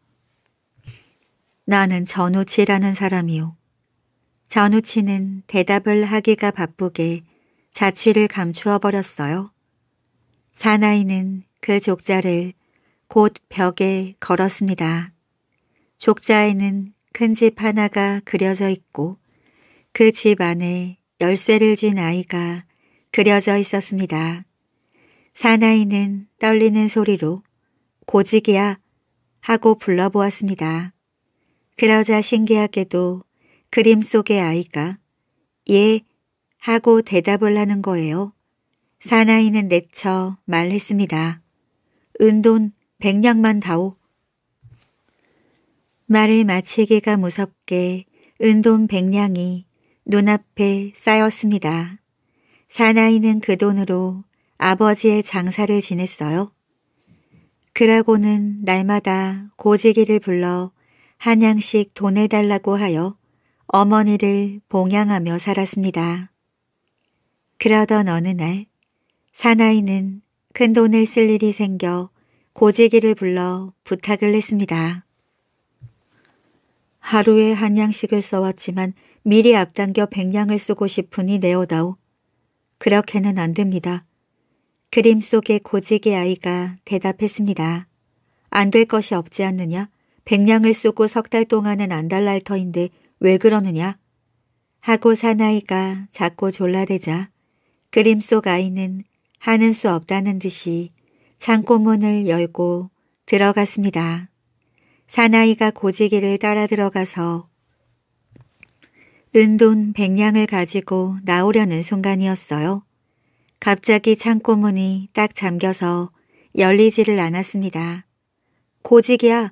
나는 전우치라는 사람이요. 전우치는 대답을 하기가 바쁘게 자취를 감추어 버렸어요. 사나이는 그 족자를 곧 벽에 걸었습니다. 족자에는 큰 집 하나가 그려져 있고 그 집 안에 열쇠를 쥔 아이가 그려져 있었습니다. 사나이는 떨리는 소리로 고지기야 하고 불러보았습니다. 그러자 신기하게도 그림 속의 아이가 예 하고 대답을 하는 거예요. 사나이는 내쳐 말했습니다. 은돈 백냥만 다오. 말을 마치기가 무섭게 은돈 백냥이 눈앞에 쌓였습니다. 사나이는 그 돈으로 아버지의 장사를 지냈어요. 그러고는 날마다 고지기를 불러 한 양씩 돈을 달라고 하여 어머니를 봉양하며 살았습니다. 그러던 어느 날 사나이는 큰 돈을 쓸 일이 생겨 고지기를 불러 부탁을 했습니다. 하루에 한양식을 써왔지만 미리 앞당겨 백냥을 쓰고 싶으니 내어다오. 그렇게는 안 됩니다. 그림 속의 고지게 아이가 대답했습니다. 안 될 것이 없지 않느냐? 백냥을 쏘고 석 달 동안은 안 달랄 터인데 왜 그러느냐? 하고 사나이가 자꾸 졸라대자 그림 속 아이는 하는 수 없다는 듯이 창고문을 열고 들어갔습니다. 사나이가 고지기를 따라 들어가서 은돈 백냥을 가지고 나오려는 순간이었어요. 갑자기 창고문이 딱 잠겨서 열리지를 않았습니다. 고직이야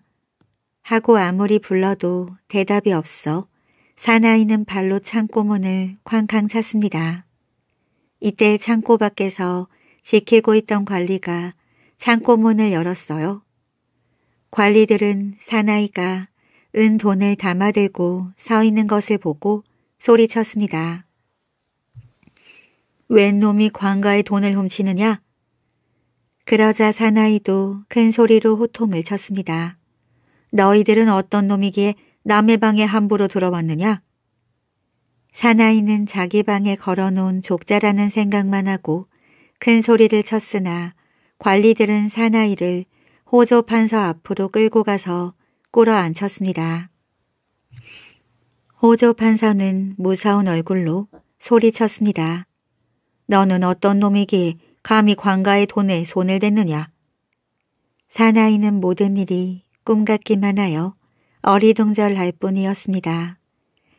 하고 아무리 불러도 대답이 없어 사나이는 발로 창고문을 쾅쾅 찼습니다. 이때 창고 밖에서 지키고 있던 관리가 창고문을 열었어요. 관리들은 사나이가 은 돈을 담아들고 서 있는 것을 보고 소리쳤습니다. 웬 놈이 관가에 돈을 훔치느냐? 그러자 사나이도 큰 소리로 호통을 쳤습니다. 너희들은 어떤 놈이기에 남의 방에 함부로 들어왔느냐? 사나이는 자기 방에 걸어놓은 족자라는 생각만 하고 큰 소리를 쳤으나 관리들은 사나이를 호조 판서 앞으로 끌고 가서 꿇어 앉혔습니다. 호조 판서는 무서운 얼굴로 소리쳤습니다. 너는 어떤 놈이기에 감히 관가의 돈에 손을 댔느냐. 사나이는 모든 일이 꿈 같기만 하여 어리둥절할 뿐이었습니다.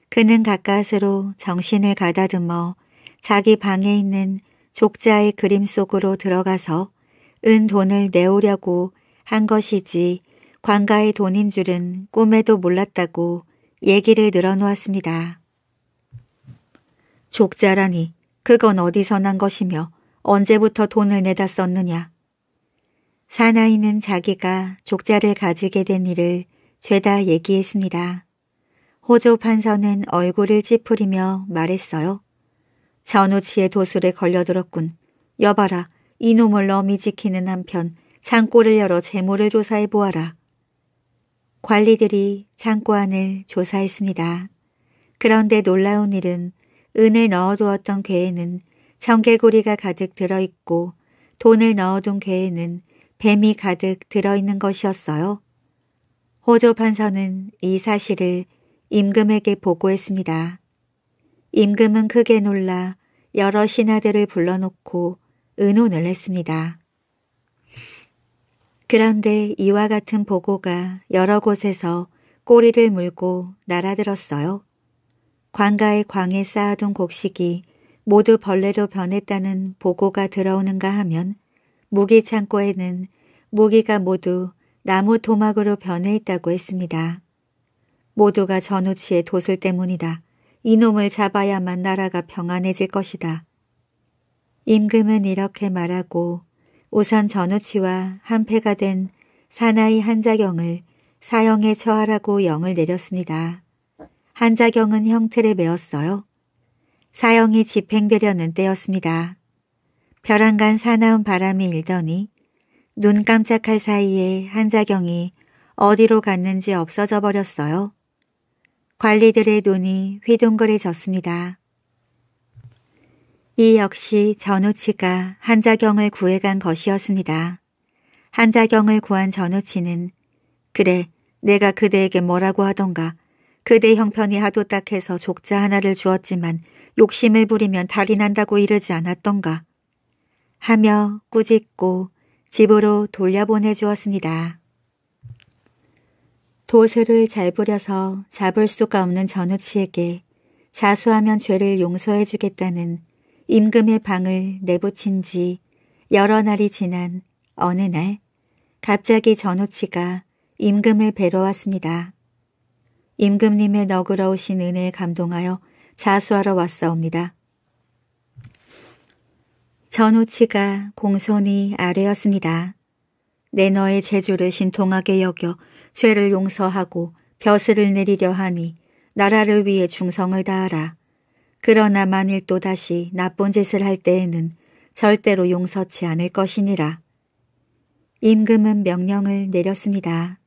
그는 가까스로 정신을 가다듬어 자기 방에 있는 족자의 그림 속으로 들어가서 은 돈을 내오려고 한 것이지 관가의 돈인 줄은 꿈에도 몰랐다고 얘기를 늘어놓았습니다. 족자라니 그건 어디서 난 것이며 언제부터 돈을 내다 썼느냐. 사나이는 자기가 족자를 가지게 된 일을 죄다 얘기했습니다. 호조 판서는 얼굴을 찌푸리며 말했어요. 전우치의 도술에 걸려들었군. 여봐라, 이놈을 너이 지키는 한편 창고를 열어 재물을 조사해 보아라. 관리들이 창고 안을 조사했습니다. 그런데 놀라운 일은 은을 넣어두었던 개에는 청개구리가 가득 들어있고 돈을 넣어둔 개에는 뱀이 가득 들어있는 것이었어요. 호조 판서는 이 사실을 임금에게 보고했습니다. 임금은 크게 놀라 여러 신하들을 불러놓고 은혼을 했습니다. 그런데 이와 같은 보고가 여러 곳에서 꼬리를 물고 날아들었어요. 관가의 광에 쌓아둔 곡식이 모두 벌레로 변했다는 보고가 들어오는가 하면 무기 창고에는 무기가 모두 나무 도막으로 변해 있다고 했습니다. 모두가 전우치의 도술 때문이다. 이놈을 잡아야만 나라가 평안해질 것이다. 임금은 이렇게 말하고 우선 전우치와 한패가 된 사나이 한자경을 사형에 처하라고 영을 내렸습니다. 한자경은 형태를 메웠어요. 사형이 집행되려는 때였습니다. 벼랑간 사나운 바람이 일더니 눈 깜짝할 사이에 한자경이 어디로 갔는지 없어져 버렸어요. 관리들의 눈이 휘둥그레졌습니다. 이 역시 전우치가 한자경을 구해간 것이었습니다. 한자경을 구한 전우치는 그래 내가 그대에게 뭐라고 하던가 그대 형편이 하도 딱해서 족자 하나를 주었지만 욕심을 부리면 달이 난다고 이르지 않았던가 하며 꾸짖고 집으로 돌려보내 주었습니다. 도세를잘 부려서 잡을 수가 없는 전우치에게 자수하면 죄를 용서해 주겠다는 임금의 방을 내붙인 지 여러 날이 지난 어느 날 갑자기 전우치가 임금을 뵈러 왔습니다. 임금님의 너그러우신 은혜에 감동하여 자수하러 왔사옵니다. 전우치가 공손히 아뢰었습니다. 내 너의 재주를 신통하게 여겨 죄를 용서하고 벼슬을 내리려 하니 나라를 위해 중성을 다하라. 그러나 만일 또다시 나쁜 짓을 할 때에는 절대로 용서치 않을 것이니라. 임금은 명령을 내렸습니다.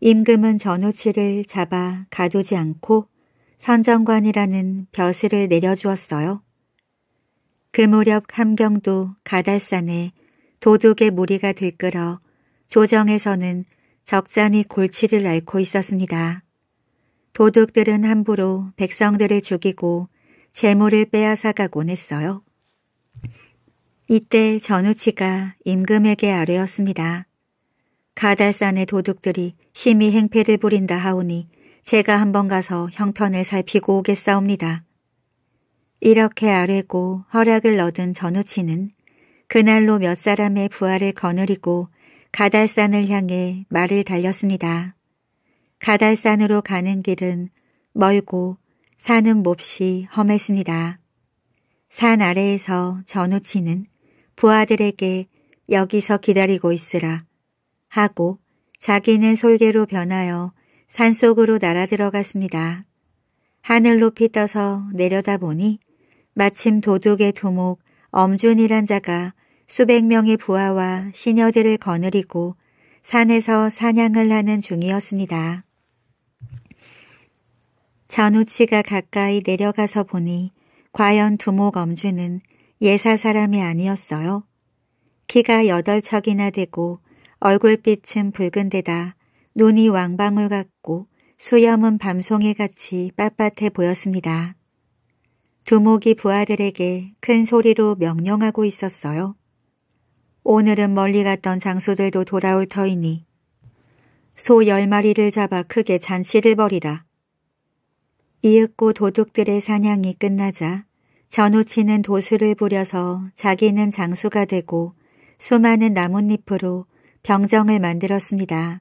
임금은 전우치를 잡아 가두지 않고 선정관이라는 벼슬을 내려주었어요. 그 무렵 함경도 가달산에 도둑의 무리가 들끓어 조정에서는 적잖이 골치를 앓고 있었습니다. 도둑들은 함부로 백성들을 죽이고 재물을 빼앗아가곤 했어요. 이때 전우치가 임금에게 아뢰었습니다. 가달산의 도둑들이 심히 행패를 부린다 하오니 제가 한번 가서 형편을 살피고 오겠사옵니다. 이렇게 아뢰고 허락을 얻은 전우치는 그날로 몇 사람의 부하를 거느리고 가달산을 향해 말을 달렸습니다. 가달산으로 가는 길은 멀고 산은 몹시 험했습니다. 산 아래에서 전우치는 부하들에게 여기서 기다리고 있으라 하고 자기는 솔개로 변하여 산속으로 날아 들어갔습니다. 하늘 높이 떠서 내려다보니 마침 도둑의 두목 엄준이란 자가 수백 명의 부하와 시녀들을 거느리고 산에서 사냥을 하는 중이었습니다. 전우치가 가까이 내려가서 보니 과연 두목 엄주는 예사 사람이 아니었어요. 키가 여덟 척이나 되고 얼굴빛은 붉은데다 눈이 왕방울 같고 수염은 밤송이같이 빳빳해 보였습니다. 두목이 부하들에게 큰 소리로 명령하고 있었어요. 오늘은 멀리 갔던 장수들도 돌아올 터이니 소 열마리를 잡아 크게 잔치를 벌이라. 이윽고 도둑들의 사냥이 끝나자 전우치는 도수를 부려서 자기는 장수가 되고 수많은 나뭇잎으로 병정을 만들었습니다.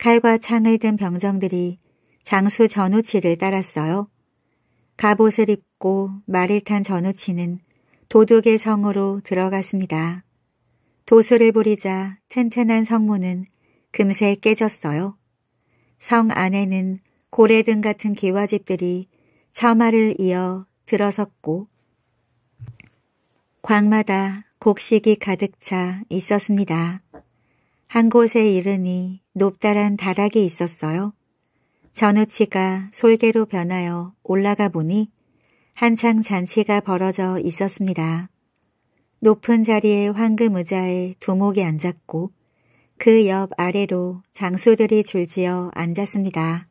칼과 창을 든 병정들이 장수 전우치를 따랐어요. 갑옷을 입고 말을 탄 전우치는 도둑의 성으로 들어갔습니다. 도수를 부리자 튼튼한 성문은 금세 깨졌어요. 성 안에는 고래 등 같은 기와집들이 처마를 이어 들어섰고 광마다 곡식이 가득 차 있었습니다. 한 곳에 이르니 높다란 다락이 있었어요. 전우치가 솔개로 변하여 올라가 보니 한창 잔치가 벌어져 있었습니다. 높은 자리에 황금 의자에 두목이 앉았고 그 옆 아래로 장수들이 줄지어 앉았습니다.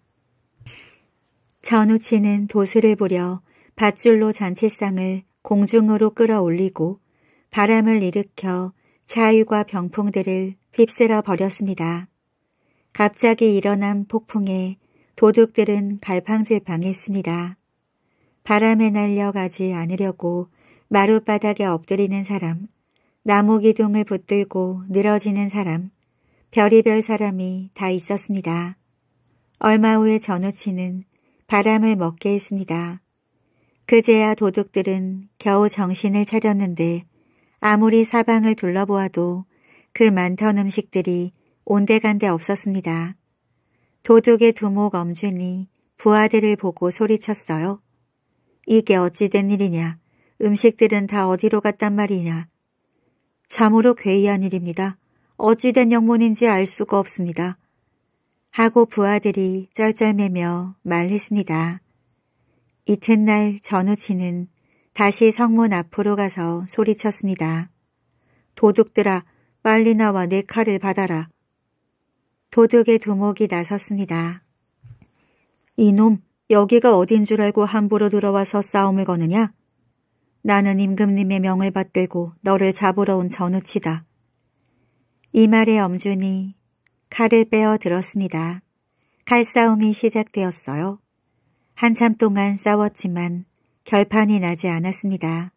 전우치는 도수를 부려 밧줄로 잔치상을 공중으로 끌어올리고 바람을 일으켜 자유과 병풍들을 휩쓸어 버렸습니다. 갑자기 일어난 폭풍에 도둑들은 갈팡질팡했습니다. 바람에 날려가지 않으려고 마룻바닥에 엎드리는 사람, 나무 기둥을 붙들고 늘어지는 사람, 별의별 사람이 다 있었습니다. 얼마 후에 전우치는 바람을 먹게 했습니다. 그제야 도둑들은 겨우 정신을 차렸는데 아무리 사방을 둘러보아도 그 많던 음식들이 온데간데 없었습니다. 도둑의 두목 엄준이 부하들을 보고 소리쳤어요. 이게 어찌 된 일이냐. 음식들은 다 어디로 갔단 말이냐. 참으로 괴이한 일입니다. 어찌 된 영문인지 알 수가 없습니다. 하고 부하들이 쩔쩔매며 말했습니다. 이튿날 전우치는 다시 성문 앞으로 가서 소리쳤습니다. 도둑들아 빨리 나와 내 칼을 받아라. 도둑의 두목이 나섰습니다. 이놈, 여기가 어딘 줄 알고 함부로 들어와서 싸움을 거느냐? 나는 임금님의 명을 받들고 너를 잡으러 온 전우치다. 이 말에 엄준이 칼을 빼어 들었습니다. 칼싸움이 시작되었어요. 한참 동안 싸웠지만 결판이 나지 않았습니다.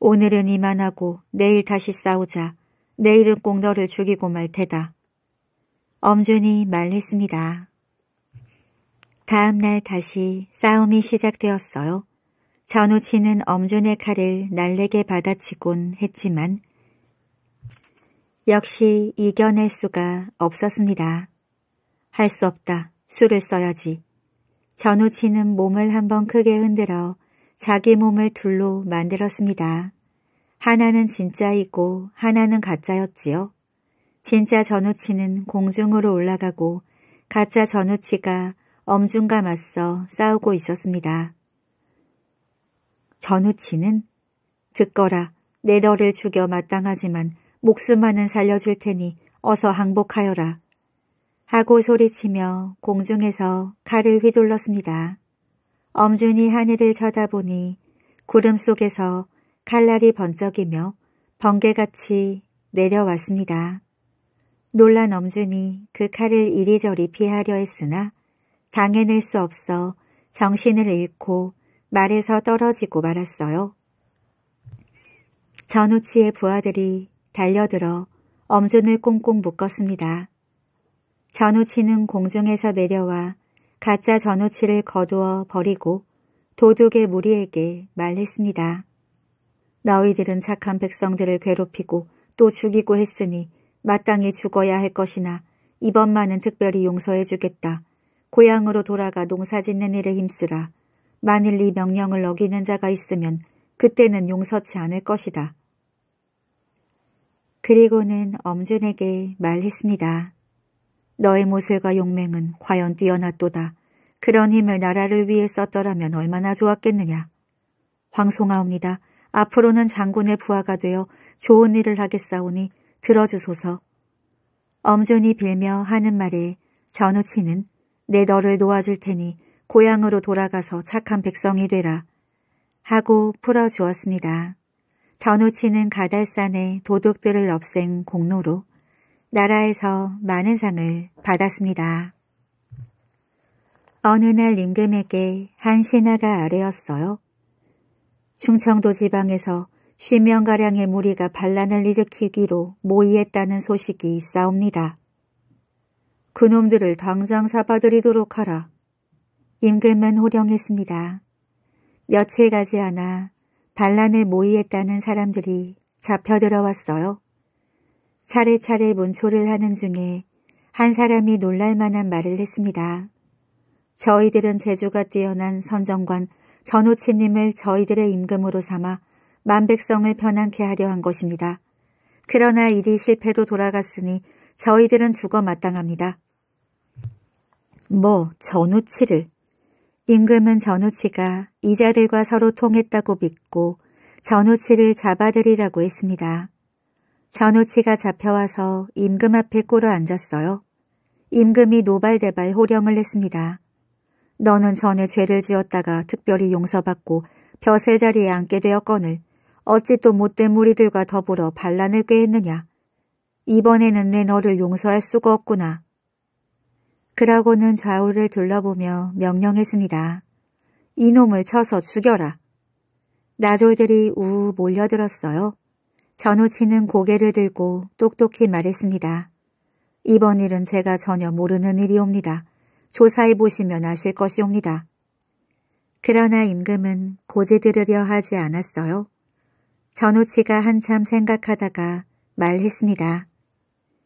오늘은 이만하고 내일 다시 싸우자. 내일은 꼭 너를 죽이고 말 테다. 엄준이 말했습니다. 다음 날 다시 싸움이 시작되었어요. 전우치는 엄준의 칼을 날래게 받아치곤 했지만 역시 이겨낼 수가 없었습니다. 할 수 없다. 술을 써야지. 전우치는 몸을 한번 크게 흔들어 자기 몸을 둘로 만들었습니다. 하나는 진짜이고 하나는 가짜였지요. 진짜 전우치는 공중으로 올라가고 가짜 전우치가 엄중과 맞서 싸우고 있었습니다. 전우치는 듣거라 내 너를 죽여 마땅하지만 목숨만은 살려줄 테니 어서 항복하여라 하고 소리치며 공중에서 칼을 휘둘렀습니다. 엄준이 하늘을 쳐다보니 구름 속에서 칼날이 번쩍이며 번개같이 내려왔습니다. 놀란 엄준이 그 칼을 이리저리 피하려 했으나 당해낼 수 없어 정신을 잃고 말에서 떨어지고 말았어요. 전우치의 부하들이 달려들어 엄준을 꽁꽁 묶었습니다. 전우치는 공중에서 내려와 가짜 전우치를 거두어 버리고 도둑의 무리에게 말했습니다. 너희들은 착한 백성들을 괴롭히고 또 죽이고 했으니 마땅히 죽어야 할 것이나 이번만은 특별히 용서해 주겠다. 고향으로 돌아가 농사 짓는 일에 힘쓰라. 만일 이 명령을 어기는 자가 있으면 그때는 용서치 않을 것이다. 그리고는 엄준에게 말했습니다. 너의 모술과 용맹은 과연 뛰어났도다. 그런 힘을 나라를 위해 썼더라면 얼마나 좋았겠느냐. 황송하옵니다. 앞으로는 장군의 부하가 되어 좋은 일을 하겠사오니 들어주소서. 엄존히 빌며 하는 말에 전우치는 내 너를 놓아줄 테니 고향으로 돌아가서 착한 백성이 되라 하고 풀어주었습니다. 전우치는 가달산의 도둑들을 없앤 공로로 나라에서 많은 상을 받았습니다. 어느 날 임금에게 한 신하가 아뢰었어요. 충청도 지방에서 10명가량의 무리가 반란을 일으키기로 모의했다는 소식이 있사옵니다. 그놈들을 당장 잡아들이도록 하라. 임금은 호령했습니다. 며칠 가지 않아 반란을 모의했다는 사람들이 잡혀 들어왔어요. 차례차례 문초를 하는 중에 한 사람이 놀랄만한 말을 했습니다. 저희들은 재주가 뛰어난 선정관 전우치님을 저희들의 임금으로 삼아 만백성을 편안케 하려 한 것입니다. 그러나 일이 실패로 돌아갔으니 저희들은 죽어 마땅합니다. 뭐 전우치를 임금은 전우치가 이자들과 서로 통했다고 믿고 전우치를 잡아들이라고 했습니다. 전우치가 잡혀와서 임금 앞에 꿇어 앉았어요. 임금이 노발대발 호령을 했습니다. 너는 전에 죄를 지었다가 특별히 용서받고 벼슬 자리에 앉게 되었거늘 어찌 또 못된 무리들과 더불어 반란을 꾀했느냐. 이번에는 내 너를 용서할 수가 없구나. 그라고는 좌우를 둘러보며 명령했습니다. 이놈을 쳐서 죽여라. 나졸들이 우우 몰려들었어요. 전우치는 고개를 들고 똑똑히 말했습니다. 이번 일은 제가 전혀 모르는 일이옵니다. 조사해 보시면 아실 것이옵니다. 그러나 임금은 고지 들으려 하지 않았어요. 전우치가 한참 생각하다가 말했습니다.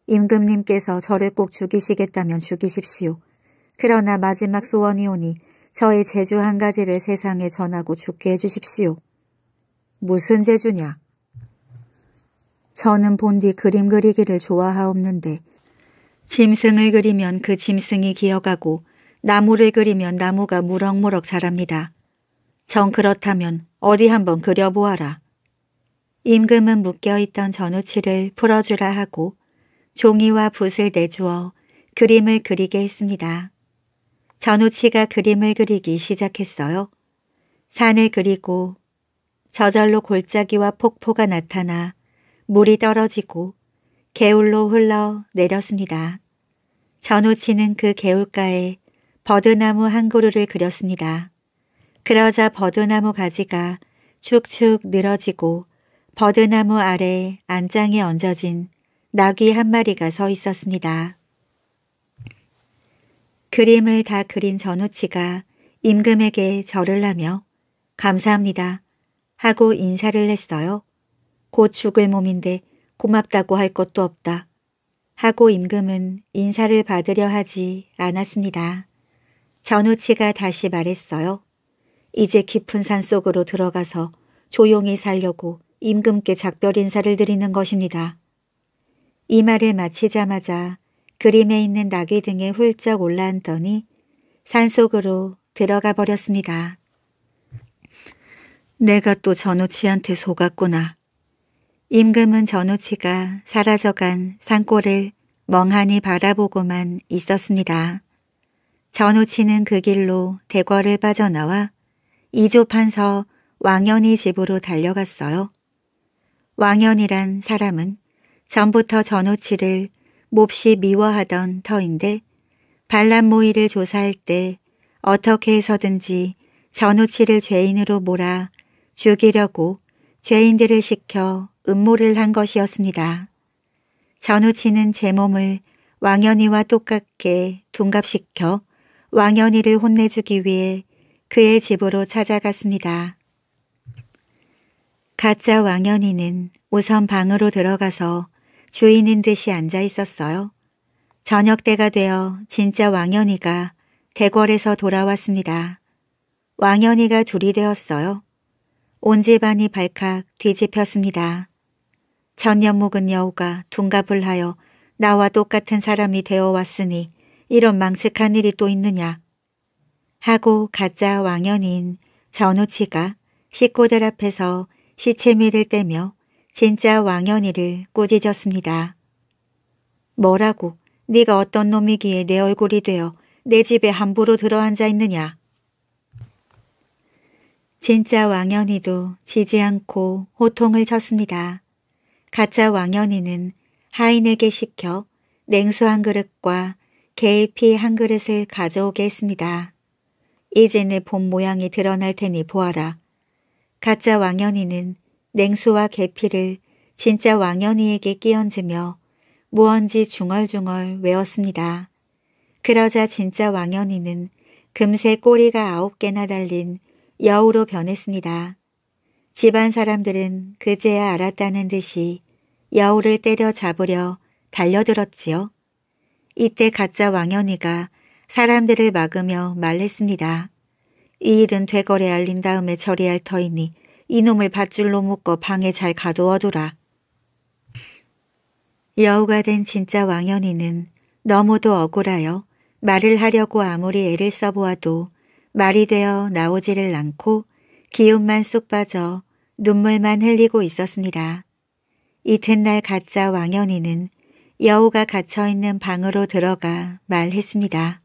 임금님께서 저를 꼭 죽이시겠다면 죽이십시오. 그러나 마지막 소원이오니 저의 재주 한 가지를 세상에 전하고 죽게 해주십시오. 무슨 재주냐? 저는 본디 그림 그리기를 좋아하옵는데 짐승을 그리면 그 짐승이 기어가고 나무를 그리면 나무가 무럭무럭 자랍니다. 정 그렇다면 어디 한번 그려보아라. 임금은 묶여있던 전우치를 풀어주라 하고 종이와 붓을 내주어 그림을 그리게 했습니다. 전우치가 그림을 그리기 시작했어요. 산을 그리고 저절로 골짜기와 폭포가 나타나 물이 떨어지고 개울로 흘러 내렸습니다. 전우치는 그 개울가에 버드나무 한 그루를 그렸습니다. 그러자 버드나무 가지가 축축 늘어지고 버드나무 아래 안장에 얹어진 나귀 한 마리가 서 있었습니다. 그림을 다 그린 전우치가 임금에게 절을 하며 감사합니다 하고 인사를 했어요. 곧 죽을 몸인데 고맙다고 할 것도 없다. 하고 임금은 인사를 받으려 하지 않았습니다. 전우치가 다시 말했어요. 이제 깊은 산속으로 들어가서 조용히 살려고 임금께 작별 인사를 드리는 것입니다. 이 말을 마치자마자 그림에 있는 낙이 등에 훌쩍 올라앉더니 산속으로 들어가 버렸습니다. 내가 또 전우치한테 속았구나. 임금은 전우치가 사라져간 산골을 멍하니 바라보고만 있었습니다. 전우치는 그 길로 대궐을 빠져나와 이조판서 왕연이 집으로 달려갔어요. 왕연이란 사람은 전부터 전우치를 몹시 미워하던 터인데 반란 모의를 조사할 때 어떻게 해서든지 전우치를 죄인으로 몰아 죽이려고 죄인들을 시켜 음모를 한 것이었습니다. 전우치는 제 몸을 왕연이와 똑같게 둔갑시켜 왕연이를 혼내주기 위해 그의 집으로 찾아갔습니다. 가짜 왕연이는 우선 방으로 들어가서 주인인 듯이 앉아 있었어요. 저녁 때가 되어 진짜 왕연이가 대궐에서 돌아왔습니다. 왕연이가 둘이 되었어요. 온 집안이 발칵 뒤집혔습니다. 전년묵은 여우가 둔갑을 하여 나와 똑같은 사람이 되어 왔으니 이런 망측한 일이 또 있느냐 하고 가짜 왕연인 전우치가 식구들 앞에서 시체미를 떼며 진짜 왕연이를 꾸짖었습니다. 뭐라고 네가 어떤 놈이기에 내 얼굴이 되어 내 집에 함부로 들어앉아 있느냐. 진짜 왕연이도 지지 않고 호통을 쳤습니다. 가짜 왕연이는 하인에게 시켜 냉수 한 그릇과 계피 한 그릇을 가져오게 했습니다. 이제 내본 모양이 드러날 테니 보아라. 가짜 왕연이는 냉수와 계피를 진짜 왕연이에게 끼얹으며 무언지 중얼중얼 외웠습니다. 그러자 진짜 왕연이는 금세 꼬리가 아홉 개나 달린 여우로 변했습니다. 집안 사람들은 그제야 알았다는 듯이 여우를 때려잡으려 달려들었지요. 이때 가짜 왕현이가 사람들을 막으며 말했습니다. 이 일은 되거래 알린 다음에 처리할 터이니 이놈을 밧줄로 묶어 방에 잘 가두어두라. 여우가 된 진짜 왕현이는 너무도 억울하여 말을 하려고 아무리 애를 써보아도 말이 되어 나오지를 않고 기운만 쏙 빠져 눈물만 흘리고 있었습니다. 이튿날 가짜 왕연이는 여우가 갇혀있는 방으로 들어가 말했습니다.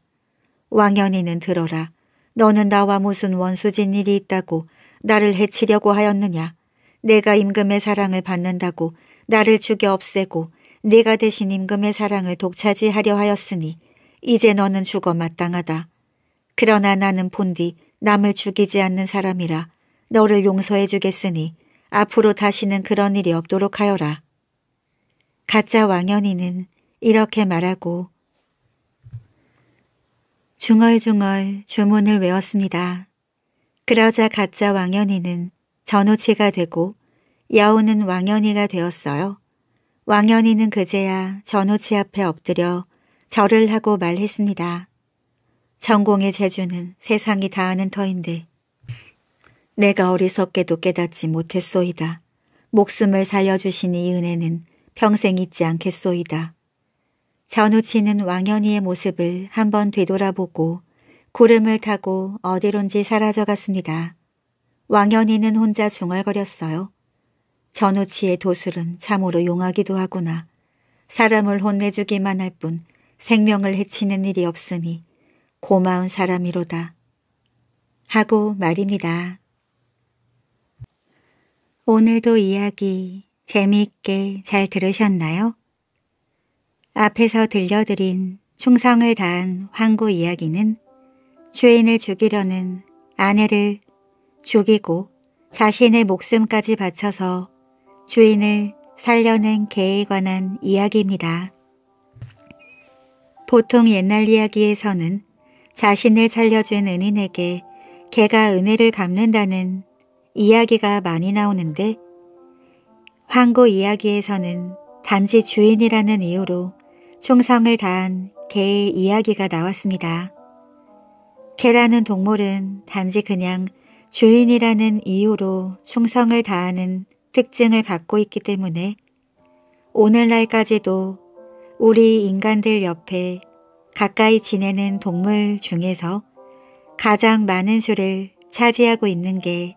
왕연이는 들어라. 너는 나와 무슨 원수진 일이 있다고 나를 해치려고 하였느냐. 내가 임금의 사랑을 받는다고 나를 죽여 없애고 네가 대신 임금의 사랑을 독차지하려 하였으니 이제 너는 죽어 마땅하다. 그러나 나는 본디 남을 죽이지 않는 사람이라 너를 용서해 주겠으니 앞으로 다시는 그런 일이 없도록 하여라. 가짜 왕연이는 이렇게 말하고 중얼중얼 주문을 외웠습니다. 그러자 가짜 왕연이는 전우치가 되고 여우는 왕연이가 되었어요. 왕연이는 그제야 전우치 앞에 엎드려 절을 하고 말했습니다. 전공의 재주는 세상이 다하는 터인데 내가 어리석게도 깨닫지 못했소이다. 목숨을 살려주신 이 은혜는 평생 잊지 않겠소이다. 전우치는 왕연이의 모습을 한번 되돌아보고 구름을 타고 어디론지 사라져갔습니다. 왕연이는 혼자 중얼거렸어요. 전우치의 도술은 참으로 용하기도 하구나. 사람을 혼내주기만 할 뿐 생명을 해치는 일이 없으니 고마운 사람이로다. 하고 말입니다. 오늘도 이야기 재미있게 잘 들으셨나요? 앞에서 들려드린 충성을 다한 황구 이야기는 주인을 죽이려는 아내를 죽이고 자신의 목숨까지 바쳐서 주인을 살려낸 개에 관한 이야기입니다. 보통 옛날 이야기에서는 자신을 살려준 은인에게 개가 은혜를 갚는다는 이야기가 많이 나오는데 황고 이야기에서는 단지 주인이라는 이유로 충성을 다한 개의 이야기가 나왔습니다. 개라는 동물은 단지 그냥 주인이라는 이유로 충성을 다하는 특징을 갖고 있기 때문에 오늘날까지도 우리 인간들 옆에 가까이 지내는 동물 중에서 가장 많은 수를 차지하고 있는 게